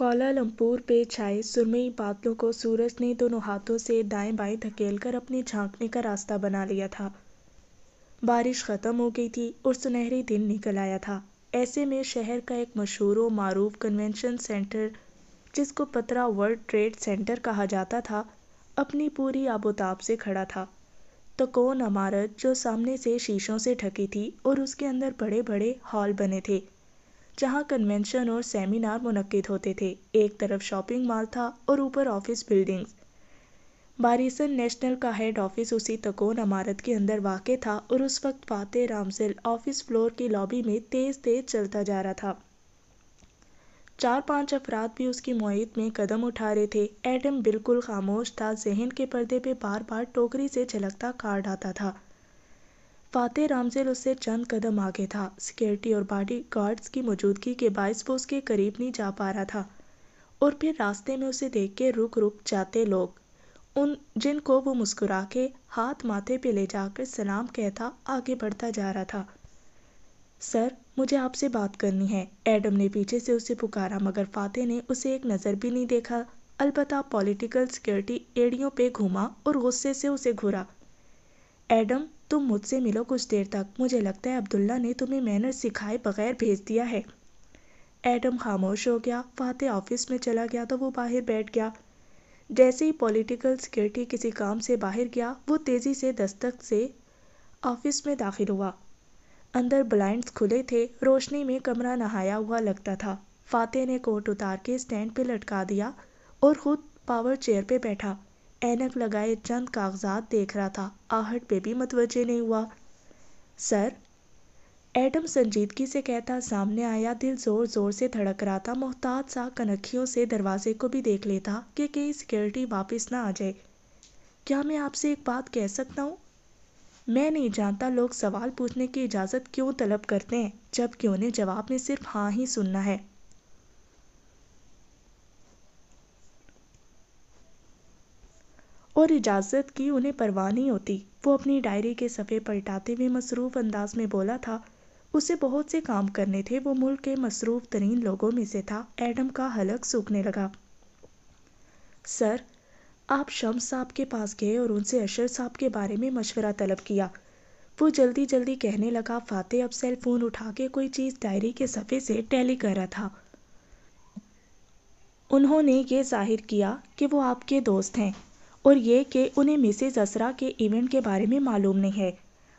Kuala Lumpur पे छाए सुरमई बादलों को सूरज ने दोनों हाथों से दाएं बाएं धकेलकर अपने झांकने का रास्ता बना लिया था बारिश खत्म हो गई थी और सुनहरे दिन निकल आया था ऐसे में शहर का एक मशहूर और मरूफ कन्वेंशन सेंटर जिसको पतरा वर्ल्ड ट्रेड सेंटर कहा जाता था अपनी पूरी आबोताब से खड़ा था तकोन तो इमारत जो सामने से शीशों से ढकी थी और उसके अंदर बड़े बड़े हॉल बने थे जहां कन्वेंशन और सेमिनार मुनद होते थे एक तरफ शॉपिंग मॉल था और ऊपर ऑफिस बिल्डिंग्स बारिसन नेशनल का हेड ऑफिस उसी तकोन इमारत के अंदर वाक़ था और उस वक्त फातेह रामसेल ऑफिस फ्लोर की लॉबी में तेज़ तेज़ चलता जा रहा था चार पांच अफराद भी उसकी मोहित में कदम उठा रहे थे एडम बिल्कुल खामोश था जहन के पर्दे पे बार बार टोकरी से झलकता कार्ड आता था पाते रामजेल उससे चंद कदम आगे था सिक्योरिटी और बॉडी गार्ड्स की मौजूदगी के बायस वो उसके करीब नहीं जा पा रहा था और फिर रास्ते में उसे देख के रुक रुक जाते लोग उन जिनको वो मुस्कुरा के हाथ माथे पे ले जाकर सलाम कहता आगे बढ़ता जा रहा था सर मुझे आपसे बात करनी है एडम ने पीछे से उसे पुकारा मगर फाते ने उसे एक नज़र भी नहीं देखा अलबत्ता पॉलिटिकल सिक्योरिटी एड़ियों पे घूमा और गुस्से से उसे घूरा एडम तुम मुझसे मिलो कुछ देर तक मुझे लगता है अब्दुल्ला ने तुम्हें मैनर सिखाए बगैर भेज दिया है एडम खामोश हो गया फाते ऑफिस में चला गया तो वो बाहर बैठ गया जैसे ही पॉलिटिकल सिक्योरिटी किसी काम से बाहर गया वो तेज़ी से दस्तक से ऑफिस में दाखिल हुआ अंदर ब्लाइंड्स खुले थे रोशनी में कमरा नहाया हुआ लगता था फाते ने कोट उतार के स्टैंड पर लटका दिया और ख़ुद पावर चेयर पे बैठा ऐनक लगाए चंद कागजात देख रहा था आहट पे भी मतवजे नहीं हुआ सर एटम संजीदगी से कहता सामने आया दिल जोर जोर से धड़क रहा था मोहताज सा कनखियों से दरवाजे को भी देख लेता कि कहीं सिक्योरिटी वापस ना आ जाए क्या मैं आपसे एक बात कह सकता हूँ मैं नहीं जानता लोग सवाल पूछने की इजाज़त क्यों तलब करते हैं जबकि उन्हें जवाब में सिर्फ हाँ ही सुनना है और इजाज़त की उन्हें परवाह नहीं होती वो अपनी डायरी के सफ़े पलटाते हुए मसरूफ़ अंदाज में बोला था उसे बहुत से काम करने थे वो मुल्क के मसरूफ़ तरीन लोगों में से था एडम का हलक सूखने लगा सर आप शम्स साहब के पास गए और उनसे अशर साहब के बारे में मशवरा तलब किया वो जल्दी जल्दी कहने लगा फातेह अब सेल फ़ोन उठा के कोई चीज़ डायरी के सफ़े से टैली कर रहा था उन्होंने ये जाहिर किया कि वो आपके दोस्त हैं और ये कि उन्हें मिसेज असरा के इवेंट के बारे में मालूम नहीं है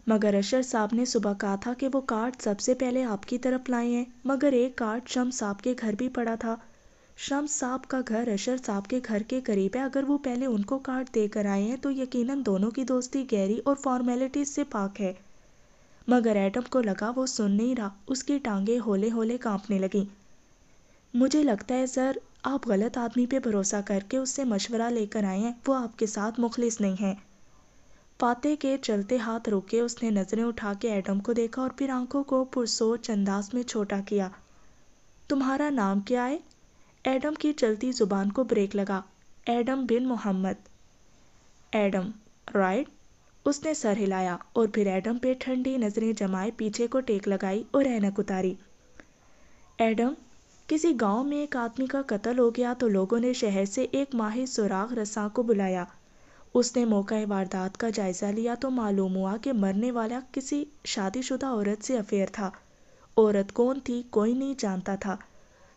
मगर अशर साहब ने सुबह कहा था कि वो कार्ड सबसे पहले आपकी तरफ लाए हैं मगर एक कार्ड शम साहब के घर भी पड़ा था शम साहब का घर अशर साहब के घर के करीब है अगर वो पहले उनको कार्ड देकर आए हैं तो यकीनन दोनों की दोस्ती गहरी और फॉर्मेलिटीज से पाक है मगर एटम को लगा वो सुन नहीं रहा उसकी टांगें होले होले कांपने लगी मुझे लगता है सर आप गलत आदमी पे भरोसा करके उससे मशवरा लेकर आए हैं वो आपके साथ मुखलिस नहीं है पाते के चलते हाथ रोके उसने नज़रें उठा के एडम को देखा और फिर आंखों को पुरसोच अंदाज में छोटा किया तुम्हारा नाम क्या है एडम की चलती ज़ुबान को ब्रेक लगा एडम बिन मोहम्मद एडम राइट उसने सर हिलाया और फिर एडम पे ठंडी नज़रें जमाए पीछे को टेक लगाई और एनक उतारी एडम किसी गांव में एक आदमी का कत्ल हो गया तो लोगों ने शहर से एक माहिर सुराग रसा को बुलाया उसने मौका वारदात का जायज़ा लिया तो मालूम हुआ कि मरने वाला किसी शादीशुदा औरत से अफेयर था औरत कौन थी कोई नहीं जानता था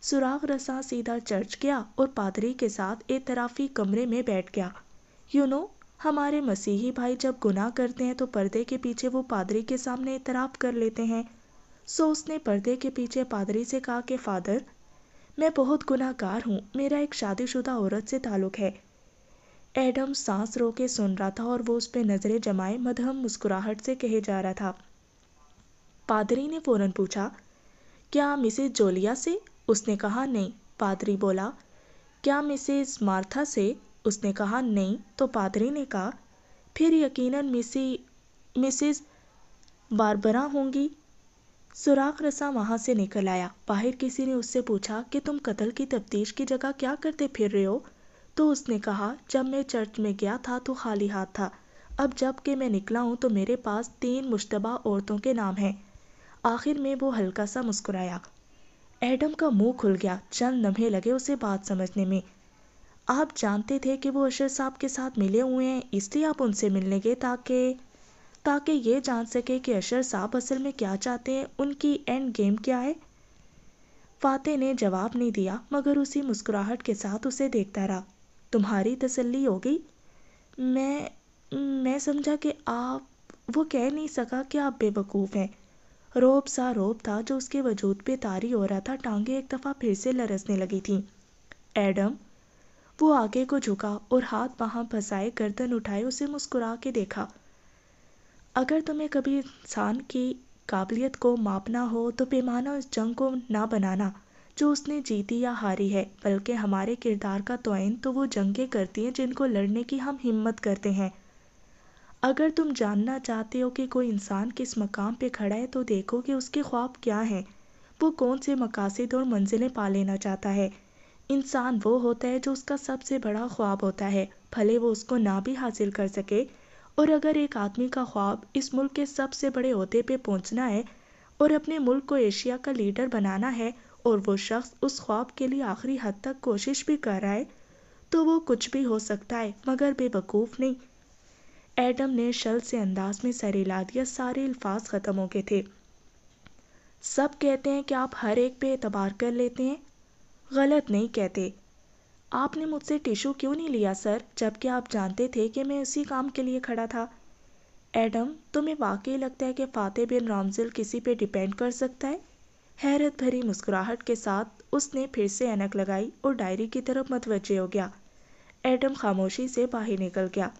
सुराग रसा सीधा चर्च गया और पादरी के साथ एतराफ़ी कमरे में बैठ गया यू नो हमारे मसीही भाई जब गुनाह करते हैं तो पर्दे के पीछे वो पादरी के सामने एतराफ़ कर लेते हैं सो उसने पर्दे के पीछे पादरी से कहा कि फ़ादर मैं बहुत गुनाहगार हूँ मेरा एक शादीशुदा औरत से ताल्लुक़ है एडम सांस रो के सुन रहा था और वो उस पर नज़रें जमाए मदहम मुस्कुराहट से कहे जा रहा था पादरी ने फ़ौरन पूछा क्या मिसेज जोलिया से उसने कहा नहीं पादरी बोला क्या मिसेज मार्था से उसने कहा नहीं तो पादरी ने कहा फिर यकीनन मिसी मिसेज बारबरा होंगी सुराख रसा वहाँ से निकल आया बाहर किसी ने उससे पूछा कि तुम कत्ल की तफ्तीश की जगह क्या करते फिर रहे हो तो उसने कहा जब मैं चर्च में गया था तो खाली हाथ था अब जब के मैं निकला हूँ तो मेरे पास तीन मुशतबा औरतों के नाम हैं आखिर में वो हल्का सा मुस्कुराया एडम का मुंह खुल गया चंद नमहे लगे उसे बात समझने में आप जानते थे कि वो अशर साहब के साथ मिले हुए हैं इसलिए आप उनसे मिलने गए ताकि ताकि ये जान सके कि अशर साहब असल में क्या चाहते हैं उनकी एंड गेम क्या है फाते ने जवाब नहीं दिया मगर उसी मुस्कुराहट के साथ उसे देखता रहा तुम्हारी तसल्ली हो गई मैं मैं समझा कि आप वो कह नहीं सका कि आप बेवकूफ़ हैं रोब सा रोब था जो उसके वजूद पे तारी हो रहा था टांगे एक दफ़ा फिर से लरसने लगी थी एडम वो आगे को झुका और हाथ वहाँ फंसाए गर्दन उठाए उसे मुस्कुरा के देखा अगर तुम्हें कभी इंसान की काबिलियत को मापना हो तो पैमाना उस जंग को ना बनाना जो उसने जीती या हारी है बल्कि हमारे किरदार का तोयन तो वो जंगें करती हैं जिनको लड़ने की हम हिम्मत करते हैं अगर तुम जानना चाहते हो कि कोई इंसान किस मकाम पे खड़ा है तो देखो कि उसके ख्वाब क्या हैं वो कौन से मकासद और मंजिलें पा लेना चाहता है इंसान वो होता है जो उसका सबसे बड़ा ख्वाब होता है भले वो उसको ना भी हासिल कर सके और अगर एक आदमी का ख्वाब इस मुल्क के सबसे बड़े अहदे पे पहुंचना है और अपने मुल्क को एशिया का लीडर बनाना है और वो शख्स उस ख्वाब के लिए आखिरी हद तक कोशिश भी कर रहा है तो वो कुछ भी हो सकता है मगर बेवकूफ़ नहीं एडम ने शल से अंदाज में सर हिला दिया सारे अल्फाज ख़त्म हो गए थे सब कहते हैं कि आप हर एक पे एतबार कर लेते हैं गलत नहीं कहते आपने मुझसे टिश्यू क्यों नहीं लिया सर जबकि आप जानते थे कि मैं उसी काम के लिए खड़ा था एडम तुम्हें वाकई लगता है कि फ़ातेह बिन रामजिल किसी पे डिपेंड कर सकता है हैरत भरी मुस्कुराहट के साथ उसने फिर से एनक लगाई और डायरी की तरफ मतवजे हो गया एडम खामोशी से बाहर निकल गया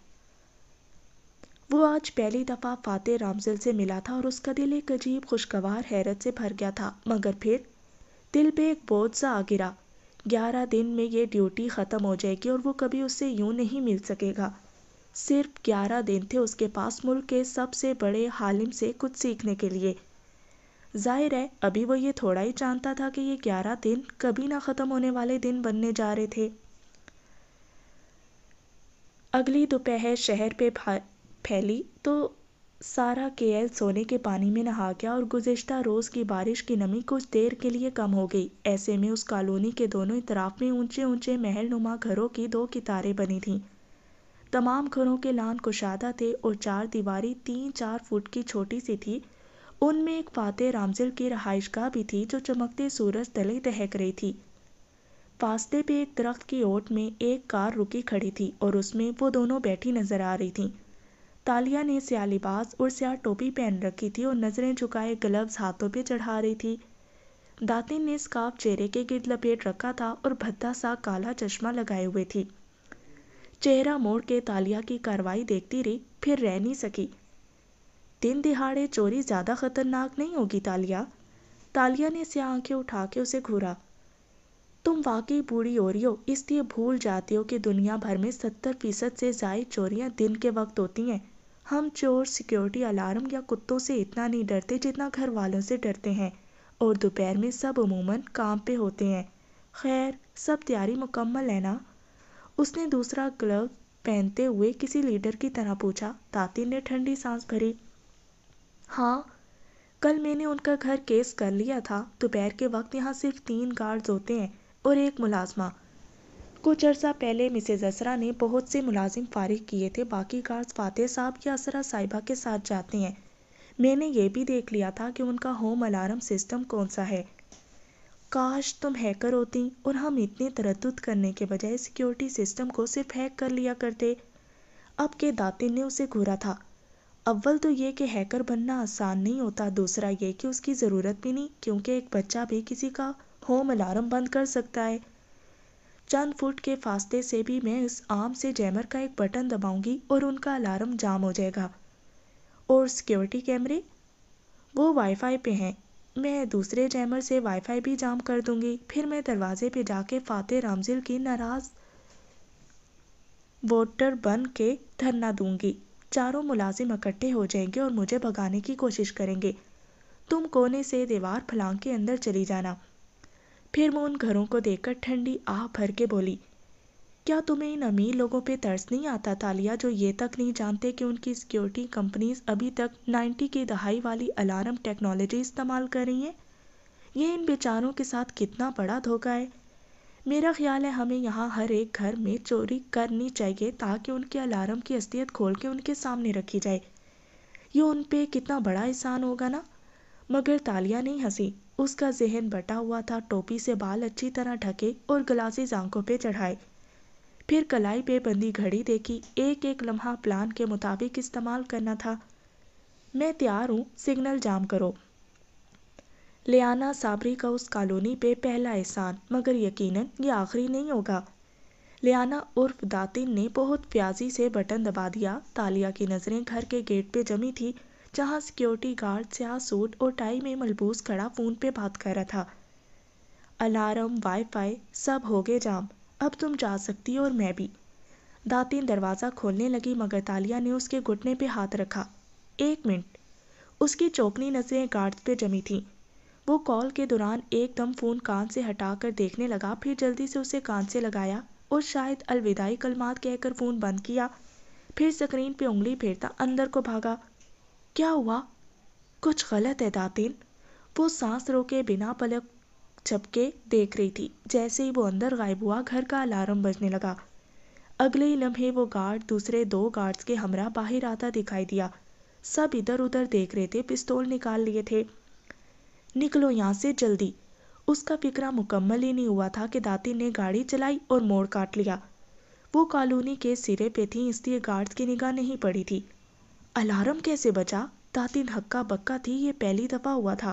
वो आज पहली दफ़ा फ़ातेह रामजिल से मिला था और उसका दिल एक अजीब खुशगवार हैरत से भर गया था मगर फिर दिल पे एक बोझ सा आ गिरा ग्यारह दिन में ये ड्यूटी ख़त्म हो जाएगी और वो कभी उसे यूँ नहीं मिल सकेगा सिर्फ ग्यारह दिन थे उसके पास मुल्क के सबसे बड़े हालिम से कुछ सीखने के लिए जाहिर है अभी वो ये थोड़ा ही जानता था कि ये ग्यारह दिन कभी ना ख़त्म होने वाले दिन बनने जा रहे थे अगली दोपहर शहर पे फैली तो सारा केएल सोने के पानी में नहा गया और गुज़श्ता रोज़ की बारिश की नमी कुछ देर के लिए कम हो गई ऐसे में उस कॉलोनी के दोनों इतराफ़ में ऊंचे ऊंचे नुमा घरों की दो कितारें बनी थीं तमाम घरों के लान कुशादा थे और चार दीवारी तीन चार फुट की छोटी सी थी उनमें एक फाते रामजिल की रहाइशगाह भी थी जो चमकते सूरज तले दहक रही थी फास्ते पे एक दरख्त की ओट में एक कार रुकी खड़ी थी और उसमें वो दोनों बैठी नजर आ रही थीं तालिया ने स्या लिबास और स्या टोपी पहन रखी थी और नजरें झुकाए ग्लव्स हाथों पे चढ़ा रही थी दातिन ने स्काफ चेहरे के गिर्द लपेट रखा था और भद्दा सा काला चश्मा लगाए हुए थी चेहरा मोड़ के तालिया की कार्रवाई देखती रही फिर रह नहीं सकी दिन दिहाड़े चोरी ज़्यादा खतरनाक नहीं होगी तालिया तालिया ने स्या आंखें उठा के उसे घूरा तुम वाकई बूढ़ी हो रही हो इसलिए भूल जाती हो कि दुनिया भर में सत्तर फीसद से जायद चोरियां दिन के वक्त होती हैं हम चोर सिक्योरिटी अलार्म या कुत्तों से इतना नहीं डरते जितना घर वालों से डरते हैं और दोपहर में सब अमूमन काम पे होते हैं खैर सब तैयारी मुकम्मल है ना उसने दूसरा ग्लव पहनते हुए किसी लीडर की तरह पूछा ताती ने ठंडी सांस भरी हाँ कल मैंने उनका घर केस कर लिया था दोपहर के वक्त यहाँ सिर्फ तीन गार्ड्स होते हैं और एक मुलाजमा कुछ अर्सा पहले मिसेज असरा ने बहुत से मुलाजिम फारिग किए थे बाकी गार्ड्स फातेह साहब या असरा साहिबा के साथ जाते हैं मैंने ये भी देख लिया था कि उनका होम अलार्म सिस्टम कौन सा है काश तुम हैकर होती और हम इतने तरद करने के बजाय सिक्योरिटी सिस्टम को सिर्फ हैक कर लिया करते अब के दातिन ने उसे घूरा था अव्वल तो ये कि हैकर बनना आसान नहीं होता दूसरा ये कि उसकी ज़रूरत भी नहीं क्योंकि एक बच्चा भी किसी का होम अलार्म बंद कर सकता है चंद फुट के फास्ते से भी मैं इस आम से जैमर का एक बटन दबाऊंगी और उनका अलार्म जाम हो जाएगा और सिक्योरिटी कैमरे वो वाईफाई पे हैं मैं दूसरे जैमर से वाईफाई भी जाम कर दूंगी फिर मैं दरवाजे पे जाके फाते रामजिल की नाराज़ वोटर बन के धरना दूंगी चारों मुलाजिम इकट्ठे हो जाएंगे और मुझे भगाने की कोशिश करेंगे तुम कोने से दीवार फलांग के अंदर चली जाना फिर मैं उन घरों को देखकर ठंडी आह भर के बोली क्या तुम्हें इन अमीर लोगों पे तरस नहीं आता तालिया जो ये तक नहीं जानते कि उनकी सिक्योरिटी कंपनीज अभी तक 90 की दहाई वाली अलार्म टेक्नोलॉजी इस्तेमाल कर रही हैं ये इन बेचारों के साथ कितना बड़ा धोखा है मेरा ख्याल है हमें यहाँ हर एक घर में चोरी करनी चाहिए ताकि उनके अलार्म की असलियत खोल के उनके सामने रखी जाए ये उन पर कितना बड़ा एहसान होगा ना मगर तालिया नहीं हंसी उसका जहन बटा हुआ था टोपी से बाल अच्छी तरह ढके और ग्लासेज आंखों पे चढ़ाए फिर कलाई पे बंदी घड़ी देखी एक एक लम्हा प्लान के मुताबिक इस्तेमाल करना था मैं तैयार हूँ सिग्नल जाम करो लियाना साबरी का उस कॉलोनी पे पहला एहसान मगर यकीनन ये आखिरी नहीं होगा लियाना उर्फ दातिन ने बहुत प्याजी से बटन दबा दिया तालिया की नज़रें घर के गेट पे जमी थी जहां सिक्योरिटी गार्ड सिया सूट और टाई में मलबूस खड़ा फोन पे बात कर रहा था अलार्म वाईफाई सब हो गए जाम अब तुम जा सकती हो और मैं भी दातिन दरवाज़ा खोलने लगी मगर तालिया ने उसके घुटने पे हाथ रखा एक मिनट उसकी चौकनी नज़रें गार्ड पे जमी थीं वो कॉल के दौरान एकदम फ़ोन कान से हटाकर देखने लगा फिर जल्दी से उसे कान से लगाया और शायद अलविदाई कलमात कहकर फ़ोन बंद किया फिर स्क्रीन पे उंगली फेरता अंदर को भागा क्या हुआ कुछ गलत है दातिन वो सांस रोके बिना पलक झपके देख रही थी जैसे ही वो अंदर गायब हुआ घर का अलार्म बजने लगा अगले ही लम्हे वो गार्ड दूसरे दो गार्ड्स के हमरा बाहर आता दिखाई दिया सब इधर उधर देख रहे थे पिस्तौल निकाल लिए थे निकलो यहाँ से जल्दी उसका फिक्रा मुकम्मल ही नहीं हुआ था कि दातिन ने गाड़ी चलाई और मोड़ काट लिया वो कॉलोनी के सिरे पे थी इसलिए गार्ड्स की निगाह नहीं पड़ी थी अलार्म कैसे बचा तातिन हक्का बक्का थी ये पहली दफा हुआ था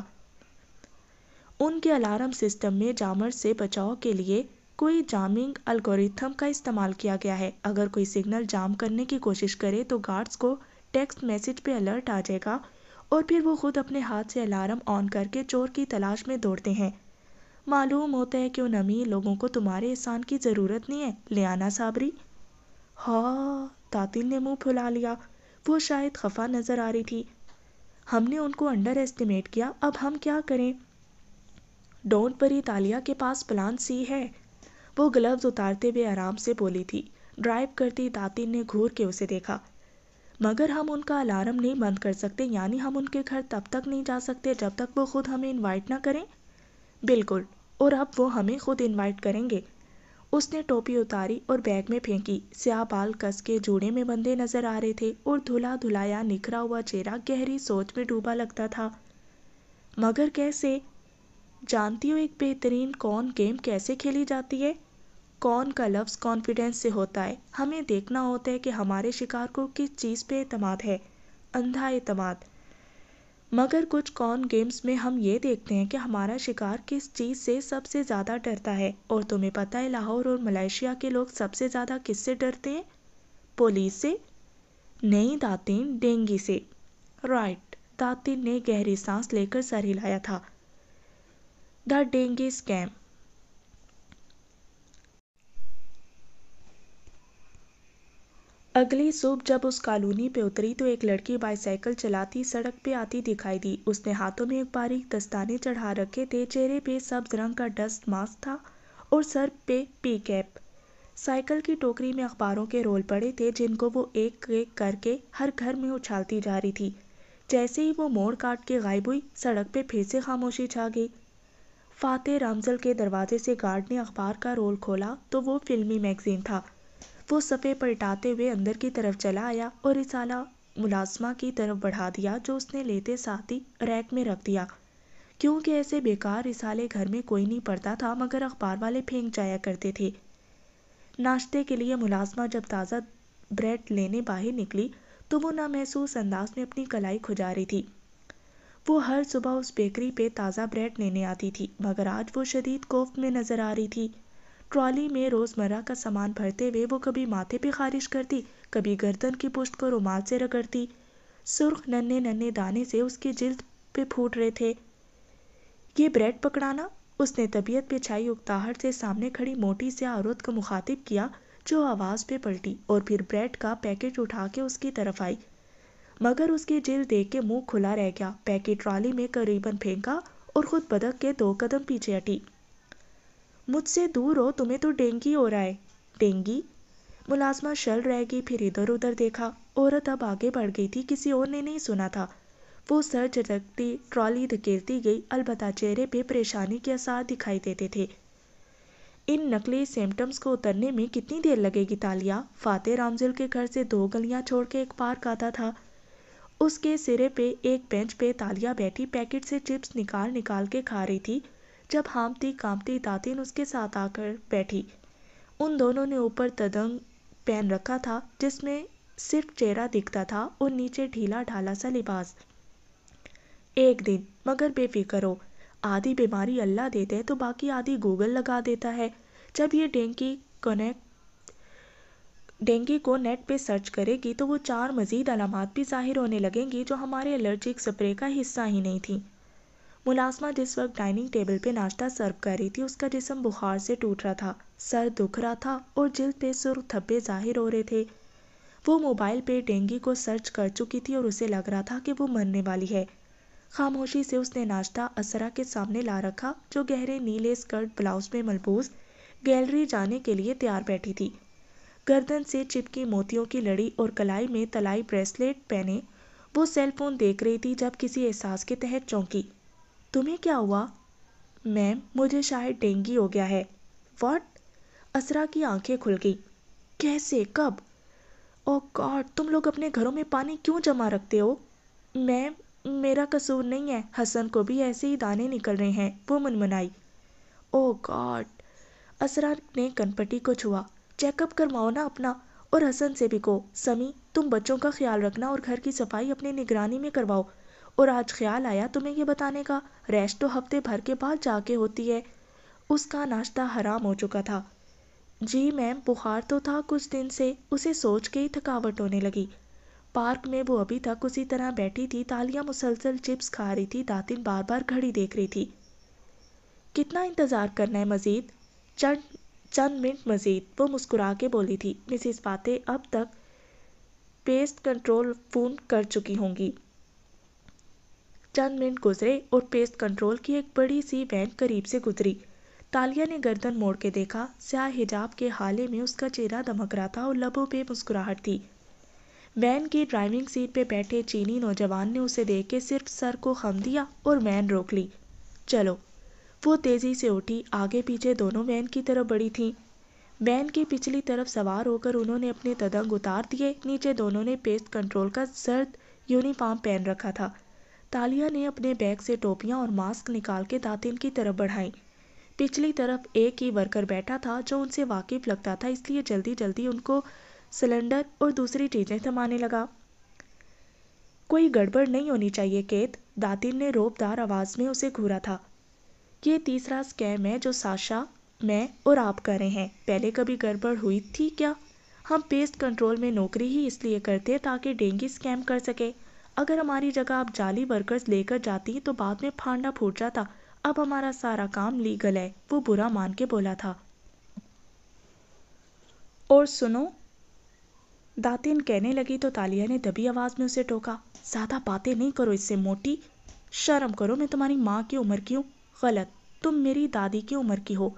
उनके अलार्म सिस्टम में जामर से बचाव के लिए कोई जामिंग अल्गोरिथम का इस्तेमाल किया गया है अगर कोई सिग्नल जाम करने की कोशिश करे तो गार्ड्स को टेक्स्ट मैसेज पे अलर्ट आ जाएगा और फिर वो खुद अपने हाथ से अलार्म ऑन करके चोर की तलाश में दौड़ते हैं मालूम होता है कि उन अमीर लोगों को तुम्हारे एहसान की ज़रूरत नहीं है ले आना साबरी हाँ तातिल ने मुंह फुला लिया वो शायद खफा नज़र आ रही थी हमने उनको अंडर एस्टिमेट किया अब हम क्या करें डोंट परी तालिया के पास प्लान सी है वो ग्लव्स उतारते हुए आराम से बोली थी ड्राइव करती तातिन ने घूर के उसे देखा मगर हम उनका अलार्म नहीं बंद कर सकते यानी हम उनके घर तब तक नहीं जा सकते जब तक वो खुद हमें इनवाइट ना करें बिल्कुल और अब वो हमें खुद इनवाइट करेंगे उसने टोपी उतारी और बैग में फेंकी स्या बाल कस के जूड़े में बंधे नजर आ रहे थे और धुला धुलाया निखरा हुआ चेहरा गहरी सोच में डूबा लगता था मगर कैसे जानती हो एक बेहतरीन कौन गेम कैसे खेली जाती है कौन का लफ्ज़ कॉन्फिडेंस से होता है हमें देखना होता है कि हमारे शिकार को किस चीज़ पे अतमाद है अंधा अतमाद मगर कुछ कॉन गेम्स में हम ये देखते हैं कि हमारा शिकार किस चीज़ से सबसे ज़्यादा डरता है और तुम्हें पता है लाहौर और मलेशिया के लोग सबसे ज़्यादा किससे डरते हैं पुलिस से नहीं दातिन डेंगी से राइट दातिन ने गहरी सांस लेकर सर हिलाया था द डेंगी स्कैम अगली सुबह जब उस कॉलोनी पे उतरी तो एक लड़की बाईसाइकिल चलाती सड़क पे आती दिखाई दी। उसने हाथों में एक बारीक दस्ताने चढ़ा रखे थे। चेहरे पे सब्ज रंग का डस्ट मास्क था और सर पे पी कैप। साइकिल की टोकरी में अखबारों के रोल पड़े थे जिनको वो एक-एक करके हर घर में उछालती जा रही थी। जैसे ही वो मोड़ काट के गायब हुई, सड़क पे फिर से खामोशी छा गई। फातेह रामजल के दरवाजे से गार्ड ने अखबार का रोल खोला तो वो फिल्मी मैगजीन था। वो सफ़े पलटाते हुए अंदर की तरफ चला आया और रिसाला मुलाज़मा की तरफ बढ़ा दिया जो उसने लेते साथ ही रैक में रख दिया क्योंकि ऐसे बेकार रिसाले घर में कोई नहीं पढ़ता था मगर अखबार वाले फेंक जाया करते थे नाश्ते के लिए मुलाजमा जब ताज़ा ब्रेड लेने बाहर निकली तो वो नामहसूस अंदाज में अपनी कलाई खुजा रही थी वो हर सुबह उस बेकरी पे ताज़ा ब्रेड लेने आती थी मगर आज वो शदीद कोफ में नज़र आ रही थी ट्रॉली में रोजमर्रा का सामान भरते हुए वो कभी माथे पे खारिज करती कभी गर्दन की पुष्ट को रुमाल से रगड़ती सुर्ख नन्हे नन्हे दाने से उसकी जिल्द पे फूट रहे थे ये ब्रेड पकड़ाना उसने तबीयत पे छाई उकताहट से सामने खड़ी मोटी से औरत को मुखातिब किया जो आवाज़ पे पलटी और फिर ब्रेड का पैकेट उठा के उसकी तरफ आई मगर उसकी जिल देख के मुंह खुला रह गया पैकेट ट्रॉली में करीबन फेंका और खुद बदक के दो कदम पीछे हटी मुझसे दूर हो तुम्हें तो डेंगी हो रहा है डेंगी मुलाजमा शल रह गई फिर इधर उधर देखा औरत अब आगे बढ़ गई थी किसी और ने नहीं सुना था वो सर झटकती ट्रॉली धकेलती गई अलबत्ता चेहरे पे परेशानी के आसार दिखाई देते थे इन नकली सिम्टम्स को उतरने में कितनी देर लगेगी तालिया फातेह रामजिल के घर से दो गलियां छोड़ के एक पार्क आता था उसके सिरे पे एक बेंच पे तालिया बैठी पैकेट से चिप्स निकाल निकाल के खा रही थी जब हामती कामती तातिन उसके साथ आकर बैठी उन दोनों ने ऊपर तदंग पहन रखा था जिसमें सिर्फ चेहरा दिखता था और नीचे ढीला ढाला सा लिबास एक दिन मगर बेफिक्र हो आधी बीमारी अल्लाह देते हैं तो बाकी आधी गूगल लगा देता है जब ये डेंगी कनेक्ट डेंगी को नेट पे सर्च करेगी तो वो चार मज़ीद अलामत भी ज़ाहिर होने लगेंगी जो हमारे एलर्जिक स्प्रे का हिस्सा ही नहीं थी मुलाज़मा जिस वक्त डाइनिंग टेबल पे नाश्ता सर्व कर रही थी उसका जिसम बुखार से टूट रहा था सर दुख रहा था और जिल्द पे सुर थप्पे जाहिर हो रहे थे वो मोबाइल पे डेंगी को सर्च कर चुकी थी और उसे लग रहा था कि वो मरने वाली है खामोशी से उसने नाश्ता असरा के सामने ला रखा जो गहरे नीले स्कर्ट ब्लाउज में मलबूस गैलरी जाने के लिए तैयार बैठी थी गर्दन से चिपकी मोतियों की लड़ी और कलाई में तलाई ब्रेसलेट पहने वो सेलफोन देख रही थी जब किसी एहसास के तहत चौंकी तुम्हें क्या हुआ मैम मुझे शायद डेंगू हो गया है वॉट असरा की आंखें खुल गई कैसे कब ओ oh गॉड तुम लोग अपने घरों में पानी क्यों जमा रखते हो मैम मेरा कसूर नहीं है हसन को भी ऐसे ही दाने निकल रहे हैं वो मुनमुनाई ओ oh गॉड असरा ने कनपट्टी को छुआ चेकअप करवाओ ना अपना और हसन से भी को समी तुम बच्चों का ख्याल रखना और घर की सफाई अपनी निगरानी में करवाओ और आज ख़्याल आया तुम्हें ये बताने का रैश तो हफ्ते भर के बाद जाके होती है उसका नाश्ता हराम हो चुका था जी मैम बुखार तो था कुछ दिन से उसे सोच के ही थकावट होने लगी पार्क में वो अभी तक उसी तरह बैठी थी तालियां मुसलसल चिप्स खा रही थी दातिन बार बार घड़ी देख रही थी कितना इंतज़ार करना है मज़ीद चंद चंद मिनट मज़ीद वो मुस्कुरा के बोली थी मिसिस फाते अब तक पेस्ट कंट्रोल फोन कर चुकी होंगी चंद मिनट गुजरे और पेस्ट कंट्रोल की एक बड़ी सी वैन करीब से गुजरी तालिया ने गर्दन मोड़ के देखा स्याह हिजाब के हाले में उसका चेहरा दमक रहा था और लबों पे मुस्कुराहट थी वैन की ड्राइविंग सीट पे बैठे चीनी नौजवान ने उसे देख के सिर्फ सर को खम दिया और वैन रोक ली चलो वो तेज़ी से उठी आगे पीछे दोनों वैन की तरफ बड़ी थी वैन की पिछली तरफ सवार होकर उन्होंने अपने तदंग उतार दिए नीचे दोनों ने पेस्ट कंट्रोल का सर्द यूनिफॉर्म पहन रखा था तालिया ने अपने बैग से टोपियां और मास्क निकाल के दातिल की तरफ बढ़ाई पिछली तरफ एक ही वर्कर बैठा था जो उनसे वाकिफ लगता था इसलिए जल्दी जल्दी उनको सिलेंडर और दूसरी चीजें थमाने लगा कोई गड़बड़ नहीं होनी चाहिए केत दातिन ने रोबदार आवाज में उसे घूरा था ये तीसरा स्कैम है जो साशा मैं और आप कर रहे हैं पहले कभी गड़बड़ हुई थी क्या हम पेस्ट कंट्रोल में नौकरी ही इसलिए करते हैं ताकि डेंगी स्कैम कर सके अगर हमारी जगह आप जाली वर्कर्स लेकर जाती तो बाद में फांडा फूट जाता अब हमारा सारा काम लीगल है वो बुरा मान के बोला था और सुनो दातिन कहने लगी तो तालिया ने दबी आवाज में उसे टोका ज्यादा बातें नहीं करो इससे मोटी शर्म करो मैं तुम्हारी माँ की उम्र की हूँ गलत तुम मेरी दादी की उम्र की हो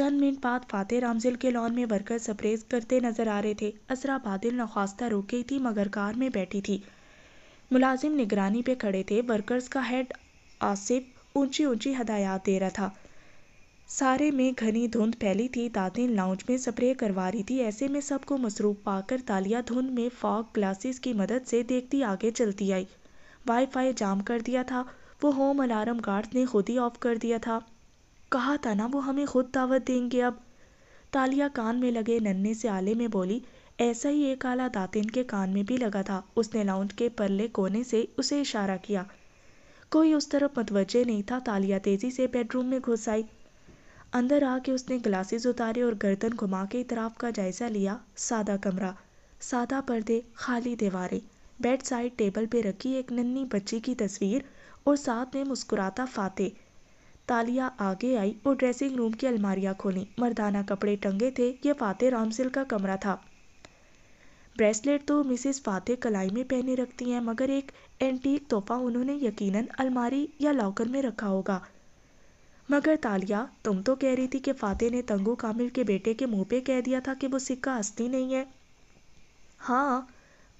चंद मिनट बाद फाते रामजिल के लॉन में वर्कर सप्रेस करते नजर आ रहे थे असरा बादल नख्वास्ता रुक गई थी मगर कार में बैठी थी मुलाजिम निगरानी पे खड़े थे वर्कर्स का हेड आसिफ ऊंची ऊंची हदायत दे रहा था सारे में घनी धुंध फैली थी दादी लाउंज में स्प्रे करवा रही थी ऐसे में सबको मसरूफ पाकर तालिया धुंध में फॉग ग्लासेस की मदद से देखती आगे चलती आई वाईफाई जाम कर दिया था वो होम अलार्म गार्ड ने खुद ही ऑफ कर दिया था कहा था ना वो हमें खुद दावत देंगे अब तालिया कान में लगे नन्हे से आले में बोली ऐसा ही एक आला दातिन के कान में भी लगा था उसने लाउंज के परले कोने से उसे इशारा किया कोई उस तरफ मतवजे नहीं था तालिया तेजी से बेडरूम में घुस आई अंदर आके उसने ग्लासेस उतारे और गर्दन घुमा के इतराफ का जायजा लिया सादा कमरा सादा पर्दे खाली दीवारें बेड साइड टेबल पे रखी एक नन्ही बच्ची की तस्वीर और साथ में मुस्कुराता फाते तालिया आगे आई और ड्रेसिंग रूम की अलमारियाँ खोली मर्दाना कपड़े टंगे थे ये फाते रामसिल का कमरा था ब्रेसलेट तो मिसेस फातेह कलाई में पहने रखती हैं मगर एक एंटीक तोहफा उन्होंने यकीनन अलमारी या लॉकर में रखा होगा मगर तालिया तुम तो कह रही थी कि फातेह ने तंगू कामिल के बेटे के मुंह पे कह दिया था कि वो सिक्का असली नहीं है हाँ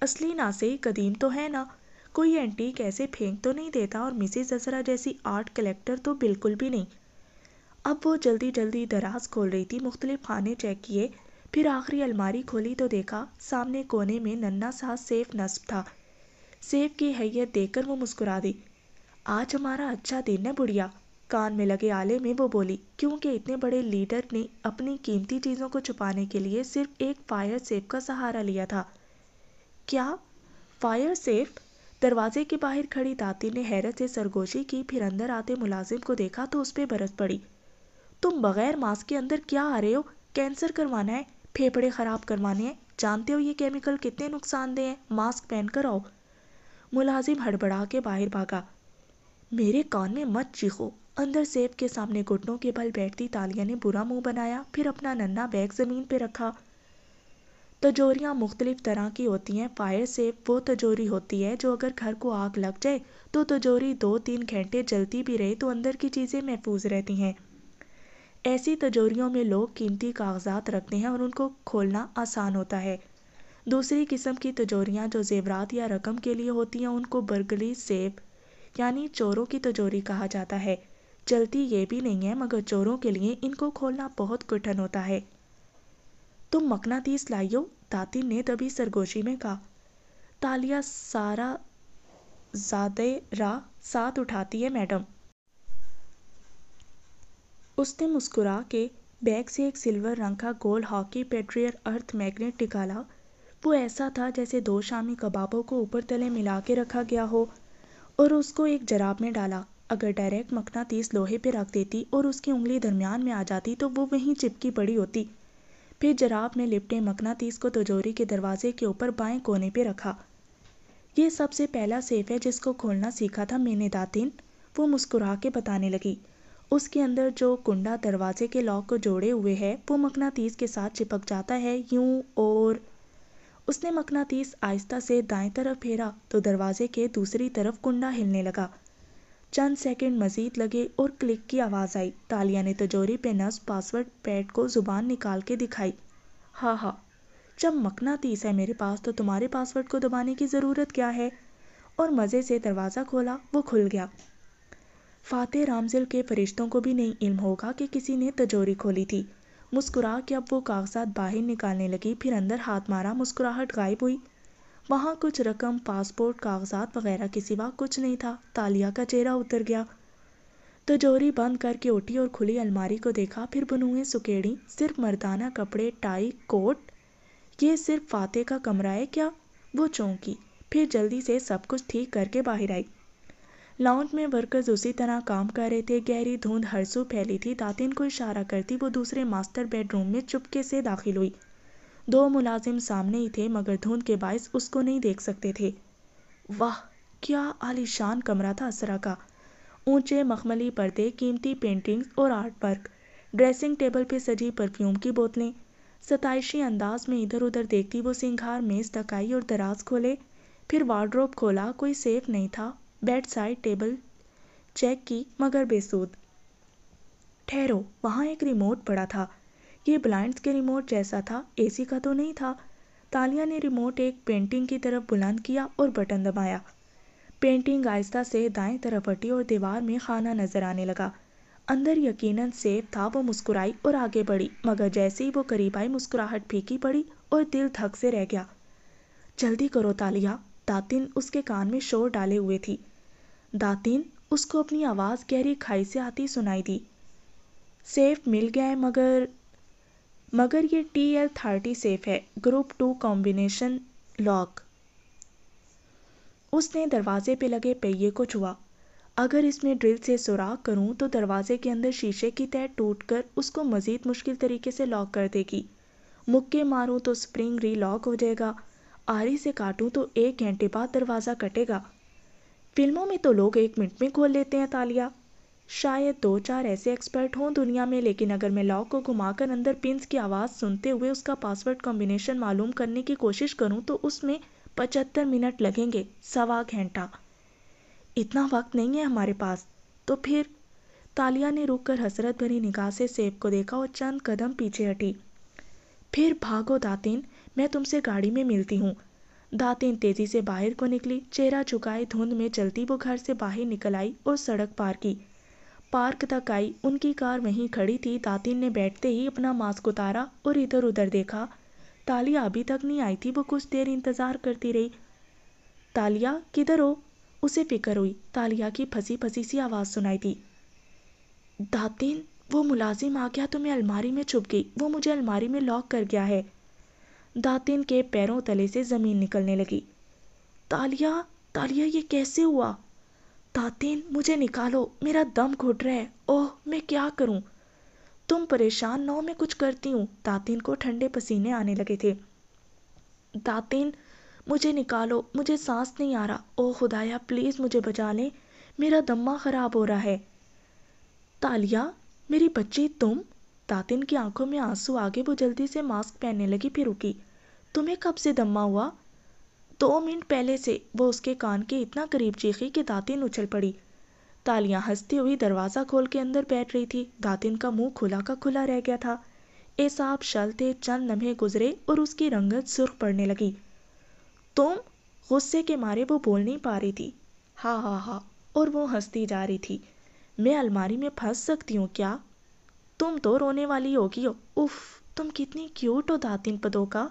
असली ना से कदीम तो है ना कोई एंटीक ऐसे फेंक तो नहीं देता और मिसेस जसरा जैसी आर्ट कलेक्टर तो बिल्कुल भी नहीं अब वो जल्दी जल्दी दराज खोल रही थी मुख्तलिफ खाने चेक किए फिर आखिरी अलमारी खोली तो देखा सामने कोने में नन्ना सा सेफ नस्ब था सेफ की हैयत देखकर वो मुस्कुरा दी आज हमारा अच्छा दिन है बुढ़िया कान में लगे आले में वो बोली क्योंकि इतने बड़े लीडर ने अपनी कीमती चीज़ों को छुपाने के लिए सिर्फ एक फायर सेफ का सहारा लिया था क्या फायर सेफ दरवाजे के बाहर खड़ी दाती ने हैरत से सरगोशी की फिर अंदर आते मुलाजिम को देखा तो उस पर बरस पड़ी तुम बगैर मास्क के अंदर क्या आ रहे हो कैंसर करवाना है फेफड़े ख़राब करवाने हैं जानते हो ये केमिकल कितने नुकसानदेह हैं मास्क पहन कर आओ मुलाजिम हड़बड़ा के बाहर भागा मेरे कान में मत चीखो अंदर सेब के सामने घुटनों के बल बैठती तालिया ने बुरा मुंह बनाया फिर अपना नन्ना बैग ज़मीन पर रखा तजोरियाँ मुख्तलिफ तरह की होती हैं फायर सेफ वो तजोरी होती है जो अगर घर को आग लग जाए तो तजोरी दो तीन घंटे जलती भी रहे तो अंदर की चीज़ें महफूज रहती हैं ऐसी तजोरियों में लोग कीमती कागजात रखते हैं और उनको खोलना आसान होता है दूसरी किस्म की तजोरियाँ जो ज़ेवरात या रकम के लिए होती हैं उनको बरगली सेब यानी चोरों की तजोरी कहा जाता है चलती ये भी नहीं है मगर चोरों के लिए इनको खोलना बहुत कठिन होता है तुम मकनातीस लाइयो ताती ने तभी सरगोशी में कहा तालिया सारा ज़्यादा रा साथ उठाती है मैडम उसने मुस्कुरा के बैग से एक सिल्वर रंग का गोल हॉकी पेट्रियर अर्थ मैग्नेट निकाला वो ऐसा था जैसे दो शामी कबाबों को ऊपर तले मिला के रखा गया हो और उसको एक जराब में डाला अगर डायरेक्ट तीस लोहे पे रख देती और उसकी उंगली दरमियान में आ जाती तो वो वहीं चिपकी पड़ी होती फिर जराब में लिपटे तीस को तजोरी के दरवाजे के ऊपर बाएं कोने पे रखा ये सबसे पहला सेफ है जिसको खोलना सीखा था मैंने दातिन वो मुस्कुरा के बताने लगी उसके अंदर जो कुंडा दरवाजे के लॉक को जोड़े हुए है वो मकनातीस के साथ चिपक जाता है यूं और उसने मकनातीस आहिस्ता से दाएं तरफ फेरा तो दरवाजे के दूसरी तरफ कुंडा हिलने लगा चंद सेकंड मजीद लगे और क्लिक की आवाज़ आई तालिया ने तजोरी पे नस पासवर्ड पैड को ज़ुबान निकाल के दिखाई हाँ हाँ जब मकनातीस है मेरे पास तो तुम्हारे पासवर्ड को दबाने की ज़रूरत क्या है और मज़े से दरवाज़ा खोला वो खुल गया फ़ातेह रामजिल के फ़रिश्तों को भी नहीं इल्म होगा कि किसी ने तजोरी खोली थी मुस्कुरा के अब वो कागजात बाहर निकालने लगी फिर अंदर हाथ मारा मुस्कुराहट गायब हुई वहाँ कुछ रकम पासपोर्ट कागजात वगैरह के सिवा कुछ नहीं था तालिया का चेहरा उतर गया तजोरी तो बंद करके उठी और खुली अलमारी को देखा फिर बनुए सुकेड़ी सिर्फ मर्दाना कपड़े टाई कोट ये सिर्फ फाते का कमरा है क्या वो चौंकी फिर जल्दी से सब कुछ ठीक करके बाहर आई लाउंज में वर्कर्स उसी तरह काम कर रहे थे गहरी धुंध हरसू फैली थी दातिन को इशारा करती वो दूसरे मास्टर बेडरूम में चुपके से दाखिल हुई दो मुलाजिम सामने ही थे मगर धुंध के बायस उसको नहीं देख सकते थे वाह क्या आलिशान कमरा था असरा का ऊंचे मखमली पर्दे कीमती पेंटिंग्स और आर्ट वर्क ड्रेसिंग टेबल पे सजी परफ्यूम की बोतलें सतशी अंदाज में इधर उधर देखती वो सिंघार मेज तकाई और दराज खोले फिर वार्ड्रोब खोला कोई सेफ नहीं था बेड साइड टेबल चेक की मगर बेसुध ठहरो वहाँ एक रिमोट पड़ा था ये ब्लाइंड्स के रिमोट जैसा था एसी का तो नहीं था तालिया ने रिमोट एक पेंटिंग की तरफ बुलंद किया और बटन दबाया पेंटिंग आहिस्ता से दाएं तरफ हटी और दीवार में खाना नजर आने लगा अंदर यकीनन सेफ था वो मुस्कुराई और आगे बढ़ी मगर जैसे ही वो करीब आई मुस्कुराहट फीकी पड़ी और दिल धक से रह गया जल्दी करो तालिया दातिन उसके कान में शोर डाले हुए थी दातिन उसको अपनी आवाज़ गहरी खाई से आती सुनाई दी सेफ मिल गया है मगर मगर ये टी एल थर्टी सेफ है ग्रुप टू कॉम्बिनेशन लॉक उसने दरवाजे पे लगे पहिए को छुआ अगर इसमें ड्रिल से सुराख करूं तो दरवाजे के अंदर शीशे की तय टूटकर उसको मज़ीद मुश्किल तरीके से लॉक कर देगी मुक्के मारूं तो स्प्रिंग री लॉक हो जाएगा आरी से काटूं तो एक घंटे बाद दरवाज़ा कटेगा फिल्मों में तो लोग एक मिनट में खोल लेते हैं तालियां शायद दो चार ऐसे एक्सपर्ट हों दुनिया में लेकिन अगर मैं लॉक को घुमाकर अंदर पिंस की आवाज़ सुनते हुए उसका पासवर्ड कॉम्बिनेशन मालूम करने की कोशिश करूं तो उसमें पचहत्तर मिनट लगेंगे सवा घंटा इतना वक्त नहीं है हमारे पास तो फिर तालिया ने रुककर हसरत भरी निगाह से सेब को देखा और चंद कदम पीछे हटी फिर भागो दातिन मैं तुमसे गाड़ी में मिलती हूँ दातें तेजी से बाहर को निकली चेहरा झुकाए धुंध में चलती वो घर से बाहर निकल आई और सड़क पार की पार्क तक आई उनकी कार वहीं खड़ी थी दातिन ने बैठते ही अपना मास्क उतारा और इधर उधर देखा तालिया अभी तक नहीं आई थी वो कुछ देर इंतज़ार करती रही तालिया किधर हो उसे फिक्र हुई तालिया की फंसी फंसी सी आवाज़ सुनाई थी दातिन वो मुलाजिम आ गया तो मैं अलमारी में छुप गई वो मुझे अलमारी में लॉक कर गया है दातिन के पैरों तले से ज़मीन निकलने लगी तालिया तालिया ये कैसे हुआ दातिन मुझे निकालो मेरा दम घुट रहा है ओह मैं क्या करूं तुम परेशान ना हो मैं कुछ करती हूँ दातिन को ठंडे पसीने आने लगे थे दातिन मुझे निकालो मुझे सांस नहीं आ रहा ओ खुदाया प्लीज़ मुझे बचा लें मेरा दम्मा ख़राब हो रहा है तालिया मेरी बच्ची तुम दातिन की आंखों में आंसू आगे वो जल्दी से मास्क पहनने लगी फिर रुकी तुम्हें कब से दम्मा हुआ दो मिनट पहले से वो उसके कान के इतना करीब चीखी कि दातिन उछल पड़ी तालियां हंसती हुई दरवाज़ा खोल के अंदर बैठ रही थी दातिन का मुंह खुला का खुला रह गया था एसाब शलते चंद लम्हे गुजरे और उसकी रंगत सुर्ख पड़ने लगी तुम गुस्से के मारे वो बोल नहीं पा रही थी हाँ हाँ हाँ और वो हंसती जा रही थी मैं अलमारी में फंस सकती हूँ क्या तुम तो रोने वाली होगी हो उफ तुम कितनी क्यूट हो दातिन पदों का